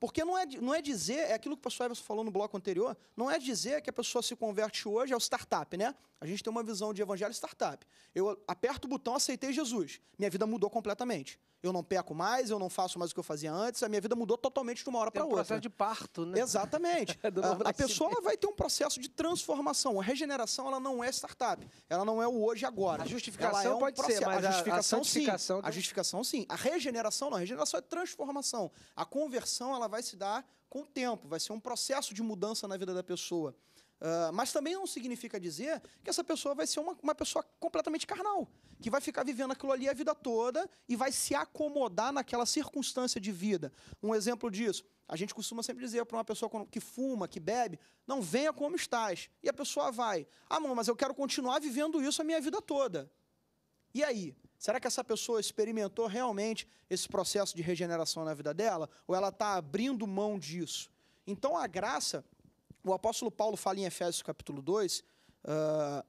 [SPEAKER 4] porque não é, não é dizer, é aquilo que o pastor Everson falou no bloco anterior, não é dizer que a pessoa se converte hoje ao startup, né? A gente tem uma visão de evangelho startup. Eu aperto o botão, aceitei Jesus. Minha vida mudou completamente. Eu não peco mais, eu não faço mais o que eu fazia antes, a minha vida mudou totalmente de uma hora para um outra. É um processo de parto, né? Exatamente. É a, a pessoa vai ter um processo de transformação. A regeneração, ela não é startup. Ela não é o hoje agora. A justificação é um pode processo. ser, mas a justificação, a, a sim. Tem... A justificação, sim. A regeneração, não. A regeneração é transformação. A conversão, ela vai se dar com o tempo, vai ser um processo de mudança na vida da pessoa. Uh, mas também não significa dizer que essa pessoa vai ser uma, uma pessoa completamente carnal, que vai ficar vivendo aquilo ali a vida toda e vai se acomodar naquela circunstância de vida. Um exemplo disso, a gente costuma sempre dizer para uma pessoa que fuma, que bebe, não venha como estás. E a pessoa vai, ah, mas eu quero continuar vivendo isso a minha vida toda. E aí? Será que essa pessoa experimentou realmente esse processo de regeneração na vida dela? Ou ela está abrindo mão disso? Então, a graça, o apóstolo Paulo fala em Efésios capítulo 2, uh, ah,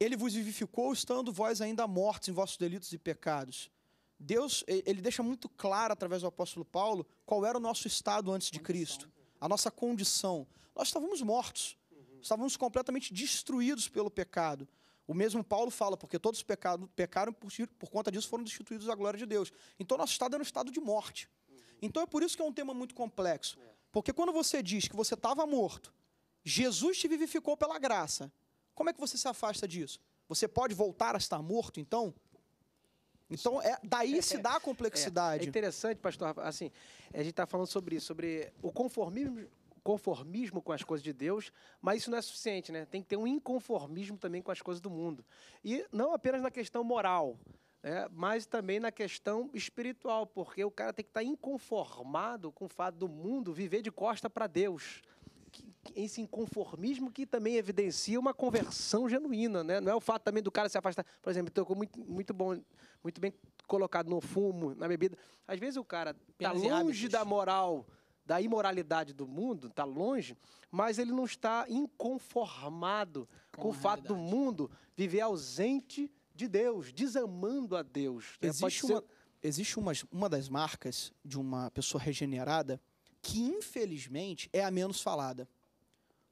[SPEAKER 4] ele vos vivificou estando vós ainda mortos em vossos delitos e pecados. Deus, ele deixa muito claro através do apóstolo Paulo qual era o nosso estado antes de Cristo, a nossa condição. Nós estávamos mortos, estávamos completamente destruídos pelo pecado. O mesmo Paulo fala, porque todos pecaram, pecaram por, por conta disso foram destituídos da glória de Deus. Então, nosso estado é um estado de morte. Então, é por isso que é um tema muito complexo. Porque quando você diz que você estava morto, Jesus te vivificou pela graça, como é que você se afasta disso? Você pode voltar a estar morto, então? Então, é, daí é, se dá a complexidade.
[SPEAKER 1] É, é interessante, pastor, assim, a gente está falando sobre isso, sobre o conformismo, conformismo com as coisas de Deus, mas isso não é suficiente, né? Tem que ter um inconformismo também com as coisas do mundo. E não apenas na questão moral, né? mas também na questão espiritual, porque o cara tem que estar inconformado com o fato do mundo viver de costa para Deus. Esse inconformismo que também evidencia uma conversão genuína, né? Não é o fato também do cara se afastar. Por exemplo, tocou então, muito, muito bom, muito bem colocado no fumo, na bebida. Às vezes o cara está longe da moral da imoralidade do mundo, está longe, mas ele não está inconformado com, com o fato do mundo viver
[SPEAKER 4] ausente de Deus, desamando a Deus. Né? Existe, ser... uma, existe uma, uma das marcas de uma pessoa regenerada que, infelizmente, é a menos falada.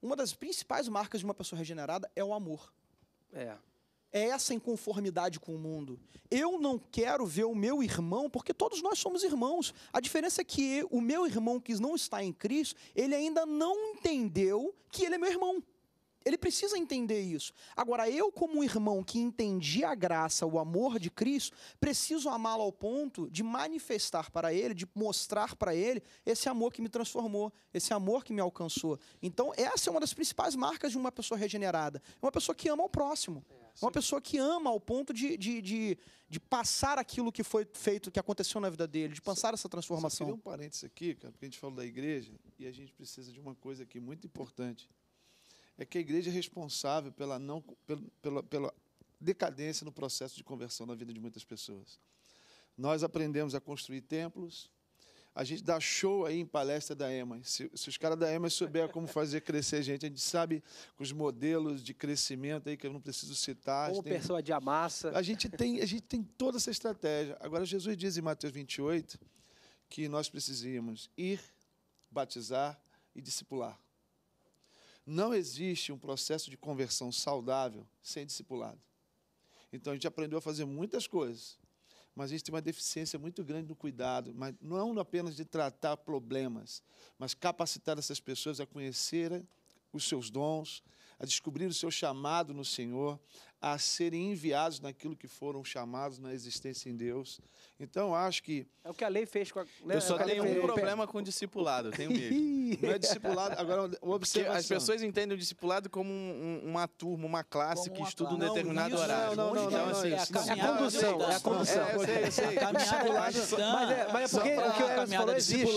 [SPEAKER 4] Uma das principais marcas de uma pessoa regenerada é o amor. É é essa inconformidade com o mundo. Eu não quero ver o meu irmão, porque todos nós somos irmãos. A diferença é que o meu irmão que não está em Cristo, ele ainda não entendeu que ele é meu irmão. Ele precisa entender isso. Agora, eu, como irmão que entendi a graça, o amor de Cristo, preciso amá-lo ao ponto de manifestar para ele, de mostrar para ele esse amor que me transformou, esse amor que me alcançou. Então, essa é uma das principais marcas de uma pessoa regenerada. É uma pessoa que ama o próximo. É uma pessoa que ama ao ponto de, de, de, de, passar aquilo que foi feito, que aconteceu na vida dele, de passar essa transformação. Eu queria
[SPEAKER 3] um parênteses aqui, cara, porque a gente falou da igreja e a gente precisa de uma coisa aqui muito importante é que a igreja é responsável pela, não, pela, pela decadência no processo de conversão na vida de muitas pessoas. Nós aprendemos a construir templos, a gente dá show aí em palestra da EMA. Se, se os caras da EMA souberem como fazer crescer gente, a gente sabe com os modelos de crescimento aí que eu não preciso citar. Como pessoa de amassa. A gente, tem, a gente tem toda essa estratégia. Agora, Jesus diz em Mateus 28 que nós precisamos ir, batizar e discipular. Não existe um processo de conversão saudável sem discipulado. Então a gente aprendeu a fazer muitas coisas, mas a gente tem uma deficiência muito grande no cuidado, mas não apenas de tratar problemas, mas capacitar essas pessoas a conhecerem os seus dons, a descobrir o seu chamado no Senhor, a serem enviados naquilo que foram chamados na existência em Deus. Então, acho que. É o que a lei fez com a. Né? Eu só a tenho um problema
[SPEAKER 5] com o discipulado, tenho mesmo. Não é discipulado. Agora, observação. As pessoas entendem o discipulado como um, uma turma, uma classe como que estuda classe. um determinado não, horário. Não, não, não. Então, não, assim, é a condução. É a condução. É, eu sei, eu sei. Discipulado. É mas é, mas é porque é o que o Elas falou existe.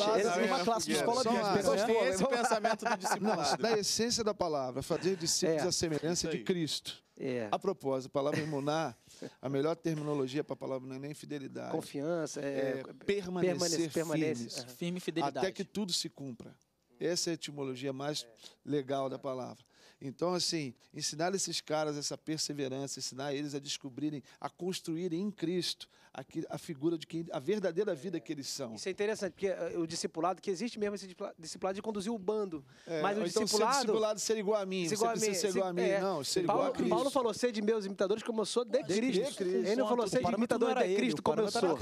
[SPEAKER 5] uma classe de escola de Tem esse pensamento
[SPEAKER 3] do discipulado. Na essência da palavra, fazer discípulos é. à semelhança de Cristo. É. A propósito, a palavra imunar, a melhor terminologia para a palavra não é nem fidelidade. Confiança, é, é, é permanecer, permanecer firmes, uhum. firme fidelidade. Até que tudo se cumpra. Essa é a etimologia mais é. legal da palavra. Então, assim, ensinar esses caras essa perseverança, ensinar eles a descobrirem, a construírem em Cristo a, que, a figura de quem, a verdadeira vida que eles são. Isso é interessante, porque eh, o discipulado, que existe mesmo esse discipulado de conduzir o bando. É, mas o então discipulado. Ser discipulado ser igual a mim, ser igual a mim. ser igual a mim, é, não, ser Paulo, igual a Cristo. Paulo falou
[SPEAKER 1] ser de meus imitadores como eu sou de, de Cristo. Ele não falou ser de imitador de Cristo como eu sou.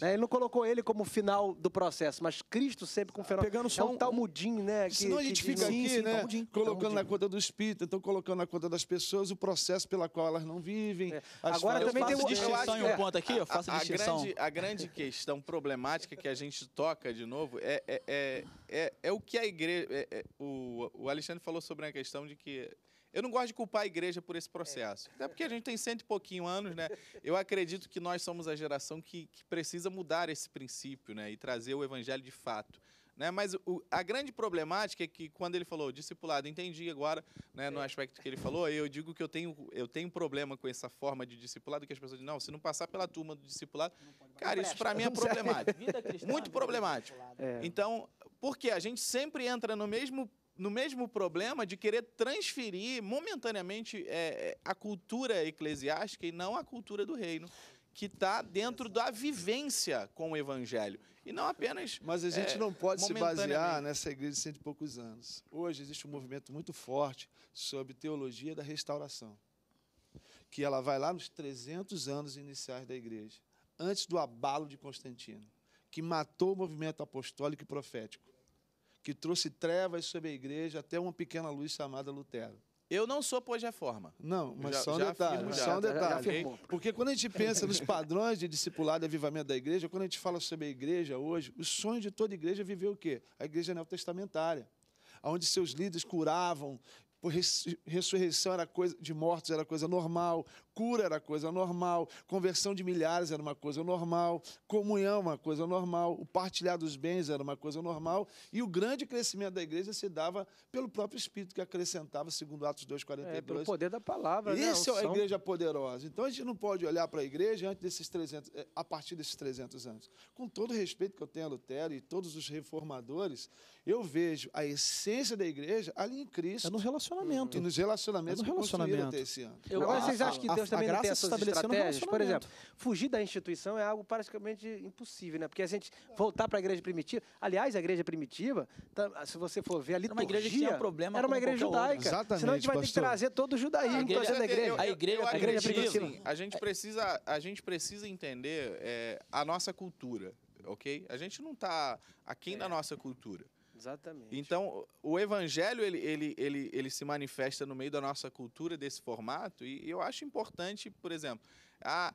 [SPEAKER 1] Né, ele não colocou ele como final do processo, mas Cristo sempre com o fenômeno. Pegando é só é um, um
[SPEAKER 3] talmudinho,
[SPEAKER 1] né? Senão que, a gente fica aqui,
[SPEAKER 3] né? Colocando na conta dos estão colocando na conta das pessoas o processo pela qual elas não vivem. É. Agora também tem uma distinção em um ponto aqui, eu faço a, a, distinção. Grande, a
[SPEAKER 5] grande questão problemática que a gente toca de novo é, é, é, é, é o que a igreja. É, é, o, o Alexandre falou sobre a questão de que eu não gosto de culpar a igreja por esse processo. Até porque a gente tem cento e pouquinho anos, né? Eu acredito que nós somos a geração que, que precisa mudar esse princípio, né? E trazer o evangelho de fato. Né? Mas o, a grande problemática é que quando ele falou discipulado, entendi agora né, no é. aspecto que ele falou, eu digo que eu tenho, eu tenho problema com essa forma de discipulado, que as pessoas dizem, não, se não passar pela turma do discipulado... Cara, isso para mim é, é problemático. Muito problemático. É. Então, porque a gente sempre entra no mesmo no mesmo problema de querer transferir momentaneamente é, é a cultura eclesiástica e não a cultura do reino, que está dentro da vivência com o evangelho. E não apenas. Mas a gente é, não pode se basear
[SPEAKER 3] nessa igreja de cento e poucos anos. Hoje existe um movimento muito forte sobre teologia da restauração, que ela vai lá nos 300 anos iniciais da igreja, antes do abalo de Constantino, que matou o movimento apostólico e profético, que trouxe trevas sobre a igreja até uma pequena luz chamada Lutero. Eu não sou pós-reforma. Não, mas já, só um já detalhe. Afirmo, já, só um detalhe. Já, Porque quando a gente pensa nos padrões de discipulado e avivamento da igreja, quando a gente fala sobre a igreja hoje, o sonho de toda igreja é viver o quê? A igreja neotestamentária. Onde seus líderes curavam, ressurreição era coisa de mortos era coisa normal, cura era coisa normal, conversão de milhares era uma coisa normal, comunhão uma coisa normal, o partilhar dos bens era uma coisa normal, e o grande crescimento da igreja se dava pelo próprio Espírito que acrescentava, segundo Atos 2,42. É, pelo poder da palavra. Né? Isso né? é a igreja poderosa. Então a gente não pode olhar para a igreja antes desses 300, eh, a partir desses 300 anos. Com todo o respeito que eu tenho a Lutero e todos os reformadores, eu vejo a essência da igreja ali em Cristo. É no relacionamento. Uhum. E nos relacionamentos é no relacionamento. até esse ano. Eu, vocês acham que instituições também não têm é essas estratégias. Por exemplo,
[SPEAKER 1] fugir da instituição é algo praticamente impossível, né? Porque a gente voltar para a igreja primitiva, aliás, a igreja primitiva, tá, se você for ver ali uma igreja que tinha um problema era uma igreja judaica. Exatamente, Senão a gente vai pastor. ter que trazer todo o judaísmo para igreja. Eu, eu, a igreja, a igreja primitiva. Assim,
[SPEAKER 5] a gente precisa, a gente precisa entender é, a nossa cultura, ok? A gente não está aquém é. da nossa cultura. Exatamente. Então, o evangelho ele, ele, ele, ele se manifesta no meio da nossa cultura desse formato e eu acho importante, por exemplo, a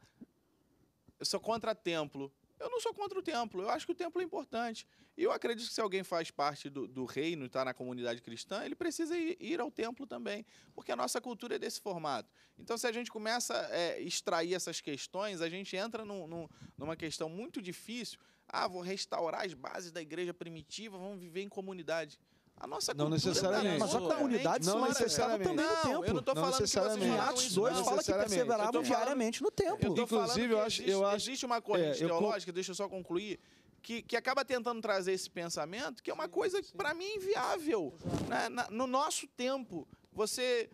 [SPEAKER 5] eu sou contra templo. Eu não sou contra o templo, eu acho que o templo é importante. Eu acredito que se alguém faz parte do, do reino e está na comunidade cristã, ele precisa ir, ir, ao templo também, porque a nossa cultura é desse formato. Então, se a gente começa a é, extrair essas questões, a gente entra num, num, numa questão muito difícil ah, vou restaurar as bases da igreja primitiva, vamos viver em comunidade. A nossa não é necessariamente. Mas a comunidade não necessariamente. também no tempo. Eu não estou falando que em Atos 2 não, fala que perseveravam diariamente no templo. Eu Inclusive, eu acho, existe, eu acho existe uma é, corrente é, teológica, eu... deixa eu só concluir, que, que acaba tentando trazer esse pensamento, que é uma coisa que para mim é inviável, né? no nosso tempo. Você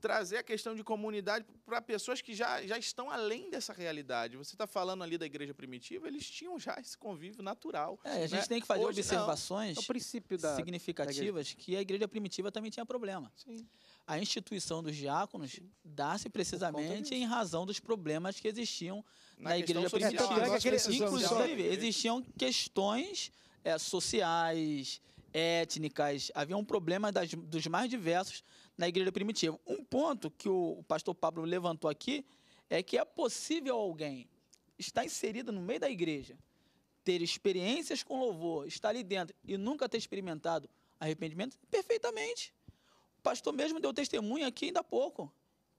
[SPEAKER 5] trazer a questão de comunidade para pessoas que já, já estão além dessa realidade. Você está falando ali da igreja primitiva, eles tinham já esse convívio natural. É, a gente né? tem que fazer Hoje, observações é
[SPEAKER 2] da, significativas da que a igreja primitiva também tinha problema. Sim. A instituição dos diáconos dá-se precisamente em razão dos problemas que existiam na, na igreja primitiva. É, Inclusive, existiam questões é, sociais, étnicas, havia um problema das, dos mais diversos na igreja primitiva. Um ponto que o pastor Pablo levantou aqui é que é possível alguém estar inserido no meio da igreja, ter experiências com louvor, estar ali dentro e nunca ter experimentado arrependimento? Perfeitamente. O pastor mesmo deu testemunho aqui ainda há pouco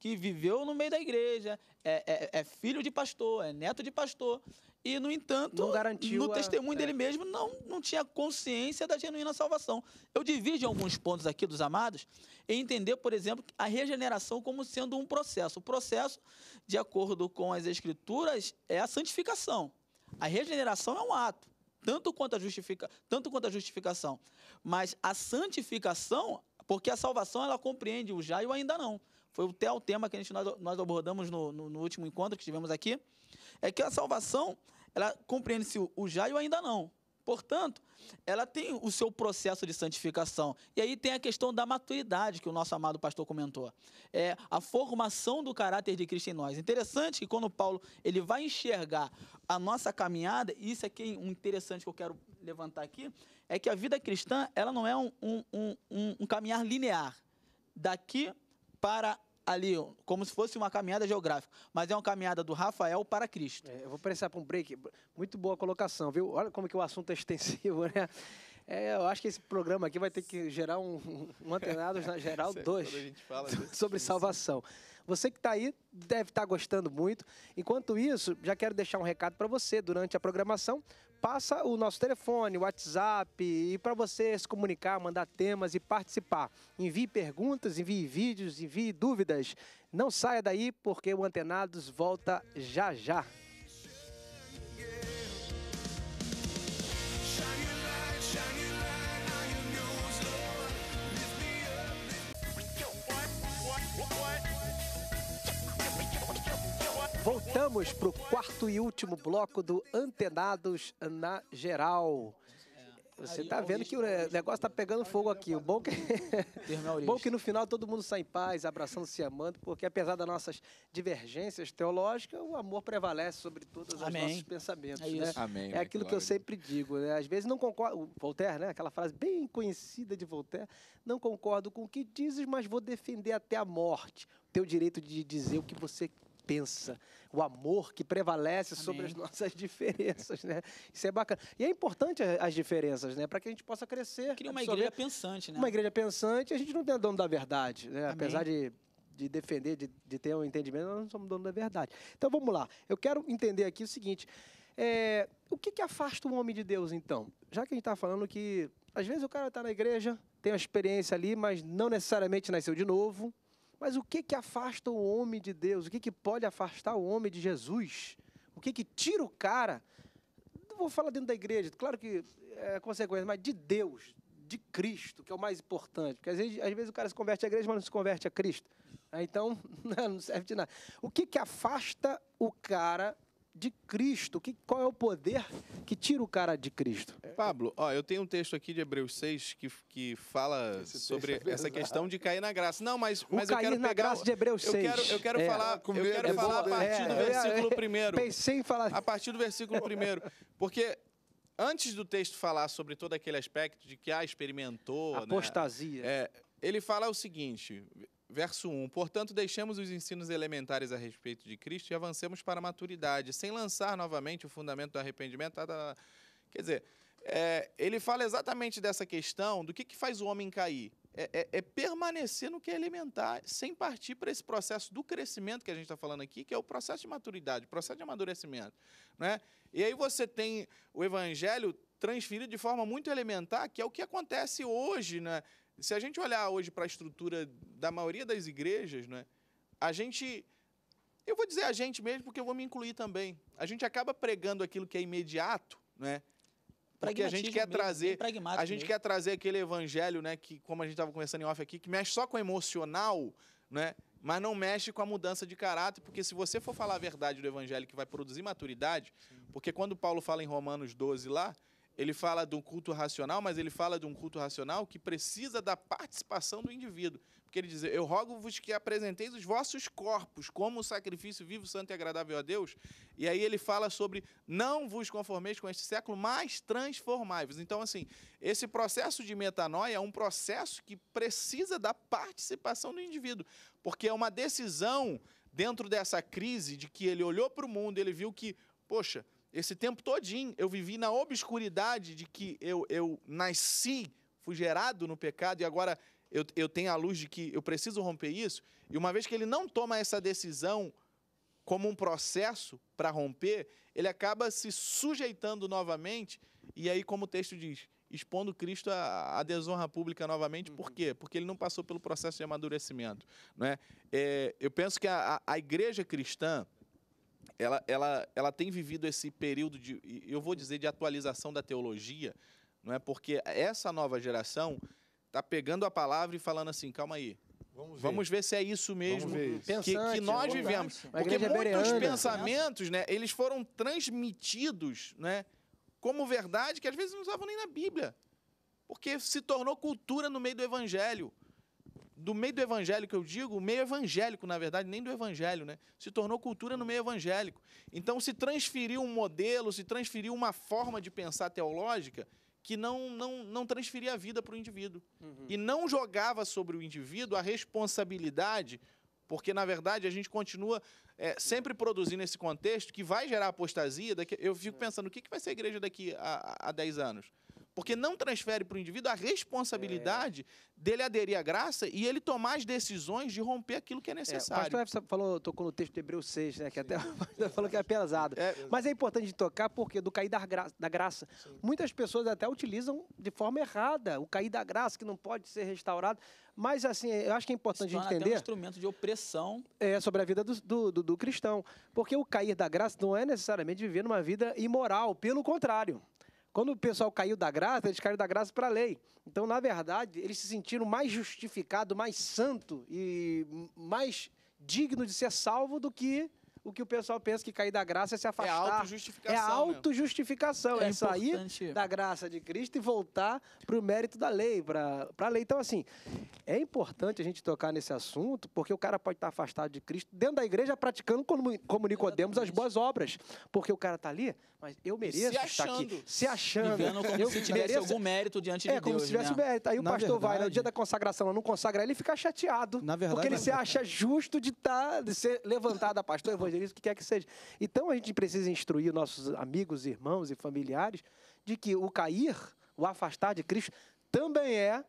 [SPEAKER 2] que viveu no meio da igreja, é, é, é filho de pastor, é neto de pastor. E, no entanto, no testemunho dele mesmo, não, não tinha consciência da genuína salvação. Eu divido alguns pontos aqui dos amados em entender, por exemplo, a regeneração como sendo um processo. O processo, de acordo com as Escrituras, é a santificação. A regeneração é um ato, tanto quanto a, justifica, tanto quanto a justificação. Mas a santificação, porque a salvação ela compreende o já e o ainda não foi até o tema que a gente, nós, nós abordamos no, no, no, último encontro que tivemos aqui, é que a salvação, ela compreende-se o, o já e o ainda não. Portanto, ela tem o seu processo de santificação. E aí tem a questão da maturidade que o nosso amado pastor comentou. É a formação do caráter de Cristo em nós. Interessante que quando Paulo ele vai enxergar a nossa caminhada, e isso aqui é um é interessante que eu quero levantar aqui, é que a vida cristã ela não é um, um, um, um caminhar linear. Daqui para ali, como se fosse uma caminhada geográfica, mas é uma caminhada do Rafael para Cristo. É, eu vou precisar para um break. Muito boa colocação, viu? Olha como que o
[SPEAKER 1] assunto é extensivo, né? É, eu acho que esse programa aqui vai ter que gerar um, um antenados na geral dois sobre salvação. Você que está aí deve estar tá gostando muito. Enquanto isso, já quero deixar um recado para você durante a programação passa o nosso telefone, o WhatsApp e para você se comunicar, mandar temas e participar. Envie perguntas, envie vídeos, envie dúvidas. Não saia daí porque o Antenados volta já já. Voltamos para o quarto e último bloco do Antenados na Geral. Você está vendo que o negócio está pegando fogo aqui. O bom que, bom que no final todo mundo sai em paz, abraçando, se amando, porque apesar das nossas divergências teológicas, o amor prevalece sobre todos Amém. os nossos pensamentos. É, né? isso. Né? Amém, é aquilo que eu sempre digo. Né? Às vezes não concordo. Voltaire, né? aquela frase bem conhecida de Voltaire: não concordo com o que dizes, mas vou defender até a morte. Teu direito de dizer o que você pensa, o amor que prevalece Amém. sobre as nossas diferenças, né? Isso é bacana. E é importante as diferenças, né? Para que a gente
[SPEAKER 2] possa crescer. Cria uma igreja pensante, né? Uma igreja
[SPEAKER 1] pensante, a gente não tem dono da verdade, né? Amém. Apesar de de defender, de, de, ter um entendimento, nós não somos dono da verdade. Então vamos lá. Eu quero entender aqui o seguinte: é, o que, que afasta o homem de Deus, então? Já que a gente está falando que às vezes o cara está na igreja, tem uma experiência ali, mas não necessariamente nasceu de novo. Mas o que que afasta o homem de Deus? O que que pode afastar o homem de Jesus? O que que tira o cara? Não vou falar dentro da igreja, claro que é consequência, mas de Deus, de Cristo, que é o mais importante. Porque às vezes, às vezes o cara se converte à igreja, mas não se converte a Cristo. Então, não serve de nada. O que que afasta o cara de Cristo? Que, qual é o poder que tira o cara de Cristo?
[SPEAKER 5] É, Pablo, ó, eu tenho um texto aqui de Hebreus 6 que, que fala Esse é sobre é essa questão de cair na graça. Não, mas, mas o eu quero na pegar, graça de Hebreus 6. Eu quero, eu quero é. falar, eu quero é. falar a partir do é, versículo primeiro. Pensei em falar... A partir do versículo primeiro, porque... Antes do texto falar sobre todo aquele aspecto de que ah, experimentou. Né? Apostasia. Né? ele fala o seguinte: Verso 1: Portanto, deixemos os ensinos elementares a respeito de Cristo e avancemos para a maturidade, sem lançar novamente o fundamento do arrependimento. Tá, tá, tá. Quer dizer, é, ele fala exatamente dessa questão do que, que faz o homem cair. É, é, é permanecer no que é elementar, sem partir para esse processo do crescimento que a gente está falando aqui, que é o processo de maturidade, o processo de amadurecimento. Né? E aí você tem o evangelho transferido de forma muito elementar, que é o que acontece hoje, né? Se a gente olhar hoje para a estrutura da maioria das igrejas, né, a gente. Eu vou dizer a gente mesmo, porque eu vou me incluir também. A gente acaba pregando aquilo que é imediato, né?
[SPEAKER 3] Porque a gente quer mesmo, trazer. A gente mesmo. quer
[SPEAKER 5] trazer aquele evangelho, né? Que, como a gente estava conversando em off aqui, que mexe só com o emocional, né? Mas não mexe com a mudança de caráter, porque se você for falar a verdade do evangelho que vai produzir maturidade, Sim. porque quando Paulo fala em Romanos 12 lá, ele fala de um culto racional, mas ele fala de um culto racional que precisa da participação do indivíduo. Porque ele diz: Eu rogo-vos que apresenteis os vossos corpos como sacrifício vivo, santo e agradável a Deus. E aí ele fala sobre não vos conformeis com este século, mas transformai-vos. Então, assim, esse processo de metanoia é um processo que precisa da participação do indivíduo, porque é uma decisão dentro dessa crise de que ele olhou para o mundo, ele viu que, poxa esse tempo todinho eu vivi na obscuridade de que eu, eu nasci, fui gerado no pecado e agora eu, eu tenho a luz de que eu preciso romper isso. E uma vez que ele não toma essa decisão como um processo para romper, ele acaba se sujeitando novamente. E aí, como o texto diz, expondo Cristo à, à desonra pública novamente. Uhum. Por quê? Porque ele não passou pelo processo de amadurecimento. Né? É, eu penso que a, a, a igreja cristã ela, ela, ela tem vivido esse período de, eu vou dizer, de atualização da teologia, não é? Porque essa nova geração está pegando a palavra e falando assim, calma aí. Vamos ver, Vamos ver se é isso mesmo Que, que, nós vivemos. Porque muitos pensamentos, né, eles foram transmitidos né, como verdade que às vezes não estavam nem na Bíblia. Porque se tornou cultura no meio do evangelho do meio do evangélico, eu digo, o meio evangélico, na verdade, nem do evangelho, né? Se tornou cultura no meio evangélico. Então, se transferiu um modelo, se transferiu uma forma de pensar teológica que não, não, não transferia a vida para o indivíduo. Uhum. E não jogava sobre o indivíduo a responsabilidade, porque, na verdade, a gente continua é, sempre produzindo esse contexto que vai gerar apostasia. Daqui, eu fico é. pensando, o que, que vai ser a igreja daqui a, a 10 anos? Porque não transfere para o indivíduo a responsabilidade é. dele aderir à graça e ele tomar as decisões de romper aquilo que é necessário. É, o
[SPEAKER 1] pastor falou, tocou no texto de Hebreus 6, né? Que Sim. até falou que é pesado. É. Mas é importante tocar porque do cair da, da graça. Muitas pessoas até utilizam de forma errada o cair da graça, que não pode ser restaurado. Mas, assim, eu acho que é importante a entender. É um
[SPEAKER 2] instrumento de opressão.
[SPEAKER 1] É, sobre a vida do, do, do cristão. Porque o cair da graça não é necessariamente viver numa vida imoral. Pelo contrário. Quando o pessoal caiu da graça, eles caíram da graça para a lei. Então, na verdade, eles se sentiram mais justificado, mais santo e mais digno de ser salvo do que o que o pessoal pensa que cair da graça é se é afastar. É auto-justificação. É autojustificação. É, é sair da graça de Cristo e voltar para o mérito da lei, para a lei. Então, assim, é importante a gente tocar nesse assunto, porque o cara pode estar tá afastado de Cristo dentro da igreja praticando, como, como Nicodemos, as boas obras. Porque o cara está ali, mas eu mereço estar aqui. Se achando. Vivendo como eu se tivesse mereço. algum mérito diante é, de Deus. É, como se tivesse né? mérito. Aí o pastor verdade, vai, no dia da consagração, não consagra, ele
[SPEAKER 4] fica chateado. Na verdade. Porque ele é se
[SPEAKER 1] acha justo de, tá, de ser levantado a pastor evangélico evangelista, o que quer que seja. Então a gente precisa instruir nossos amigos, irmãos e familiares de que o cair, o afastar de Cristo, também é,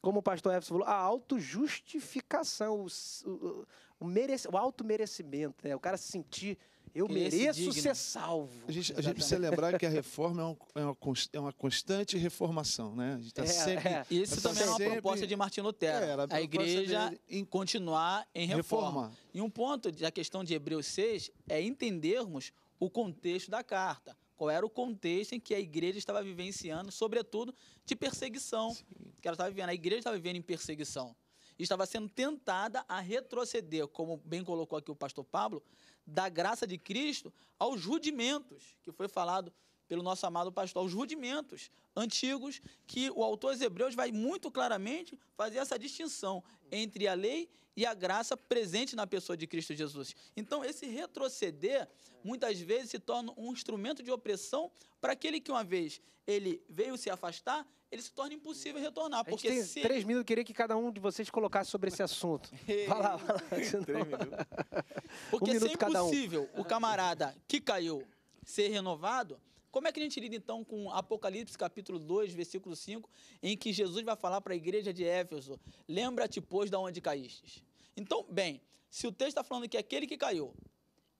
[SPEAKER 1] como o pastor Everson falou, a autojustificação, o, o, o, o auto-merecimento, né? o cara se sentir
[SPEAKER 3] eu que é mereço ser salvo.
[SPEAKER 2] A gente, a gente, precisa lembrar
[SPEAKER 3] que a reforma é, um, é, uma, é uma, constante reformação, né? A gente está é, sempre. É. Tá isso também é uma sempre... proposta de
[SPEAKER 2] Martin Lutero. É, era, a, a igreja em continuar em reforma. reforma. E um ponto da questão de Hebreus 6 é entendermos o contexto da carta. Qual era o contexto em que a igreja estava vivenciando, sobretudo de perseguição. Sim. Que ela estava vivendo. A igreja estava vivendo em perseguição estava sendo tentada a retroceder, como bem colocou aqui o pastor Pablo, da graça de Cristo aos rudimentos, que foi falado pelo nosso amado pastor, aos rudimentos antigos, que o autor dos Hebreus vai muito claramente fazer essa distinção entre a lei e a graça presente na pessoa de Cristo Jesus. Então, esse retroceder muitas vezes se torna um instrumento de opressão para aquele que uma vez ele veio se afastar, ele se torna impossível é. retornar. A porque se três ele...
[SPEAKER 1] minutos, eu queria que cada um de vocês colocasse sobre esse assunto.
[SPEAKER 2] vai lá, vai lá.
[SPEAKER 1] porque um se é impossível um. o camarada
[SPEAKER 2] que caiu ser renovado, como é que a gente lida então com Apocalipse capítulo 2, versículo 5, em que Jesus vai falar para a igreja de Éfeso: Lembra-te, pois, de onde caíste. Então, bem, se o texto está falando que é aquele que caiu,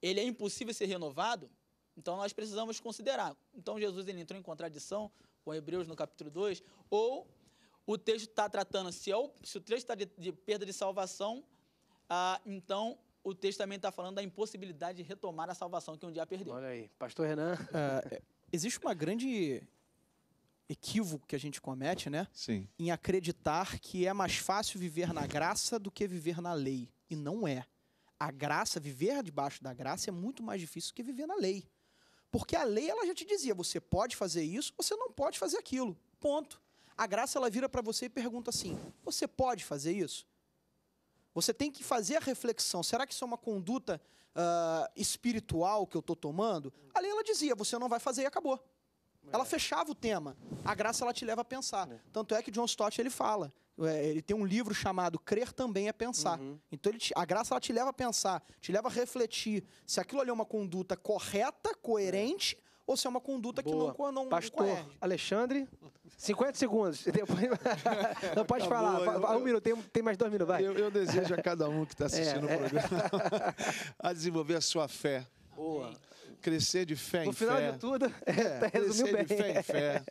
[SPEAKER 2] ele é impossível ser renovado, então nós precisamos considerar. Então Jesus ele entrou em contradição com Hebreus no capítulo 2, ou o texto está tratando, se, é o, se o texto está de, de, perda de salvação, ah, então o texto também está falando da impossibilidade de retomar a salvação que um dia perdeu. Olha aí,
[SPEAKER 4] pastor Renan. Uh, existe uma grande equívoco que a gente comete, né? Sim. Em acreditar que é mais fácil viver na graça do que viver na lei. E não é. A graça, viver debaixo da graça é muito mais difícil do que viver na lei. Porque a lei ela já te dizia, você pode fazer isso, você não pode fazer aquilo. Ponto. A graça ela vira para você e pergunta assim: você pode fazer isso? Você tem que fazer a reflexão. Será que isso é uma conduta uh, espiritual que eu estou tomando? A lei ela dizia: você não vai fazer e acabou. Ela é. fechava o tema. A graça ela te leva a pensar. É. Tanto é que John Stott ele fala: é, ele tem um livro chamado Crer Também é Pensar. Uhum. Então ele te, a graça ela te leva a pensar, te leva a refletir se aquilo ali é uma conduta correta, coerente, é. ou se é uma conduta Boa. que não, não Pastor não Alexandre, 50 segundos. Depois, não pode tá falar. eu, um minuto, tem, tem, mais dois
[SPEAKER 3] minutos, vai. Eu, eu desejo a cada um que está é, assistindo é, o programa a desenvolver a sua fé. Boa. Crescer de fé no em fé. No final de tudo, tá é, tá resumiu bem. de fé em fé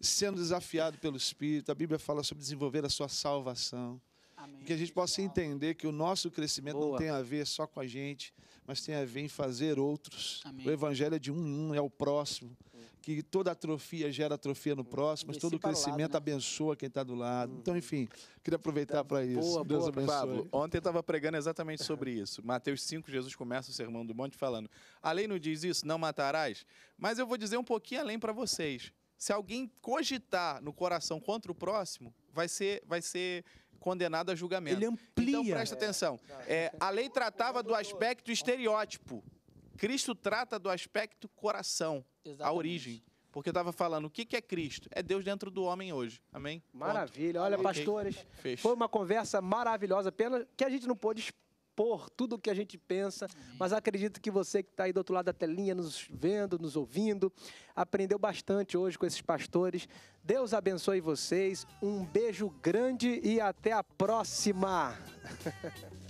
[SPEAKER 3] sendo desafiado pelo Espírito. A Bíblia fala sobre desenvolver a sua salvação. Amém. Que a gente possa entender que o nosso crescimento Boa. não tem a ver só com a gente, mas tem a ver em fazer outros. Amém. O evangelho é de um em um, é o próximo. Que toda atrofia gera atrofia no hum, próximo, mas todo crescimento lado, né? abençoa quem está do lado. Então, hum. enfim, queria aproveitar para isso. Boa, Deus boa, abençoe. Pablo,
[SPEAKER 5] ontem eu estava pregando exatamente sobre isso. Mateus 5, Jesus começa o Sermão do Monte falando: A lei não diz isso, não matarás, mas eu vou dizer um pouquinho além para vocês se alguém cogitar no coração contra o próximo, vai ser, vai ser condenado a julgamento. Ele então, amplia. Então presta atenção. É, a lei tratava do aspecto estereótipo. Cristo trata do aspecto coração, Exatamente. a origem. Porque eu estava falando, o que, é Cristo? É Deus dentro do homem hoje. Amém? Maravilha. Ponto. Olha, okay. pastores, foi uma conversa
[SPEAKER 1] maravilhosa, pena que a gente não pôde expor tudo o que a gente pensa, mas acredito que você que está aí do outro lado da telinha, nos vendo, nos ouvindo, aprendeu bastante hoje com esses pastores. Deus abençoe vocês, um beijo grande e até a próxima!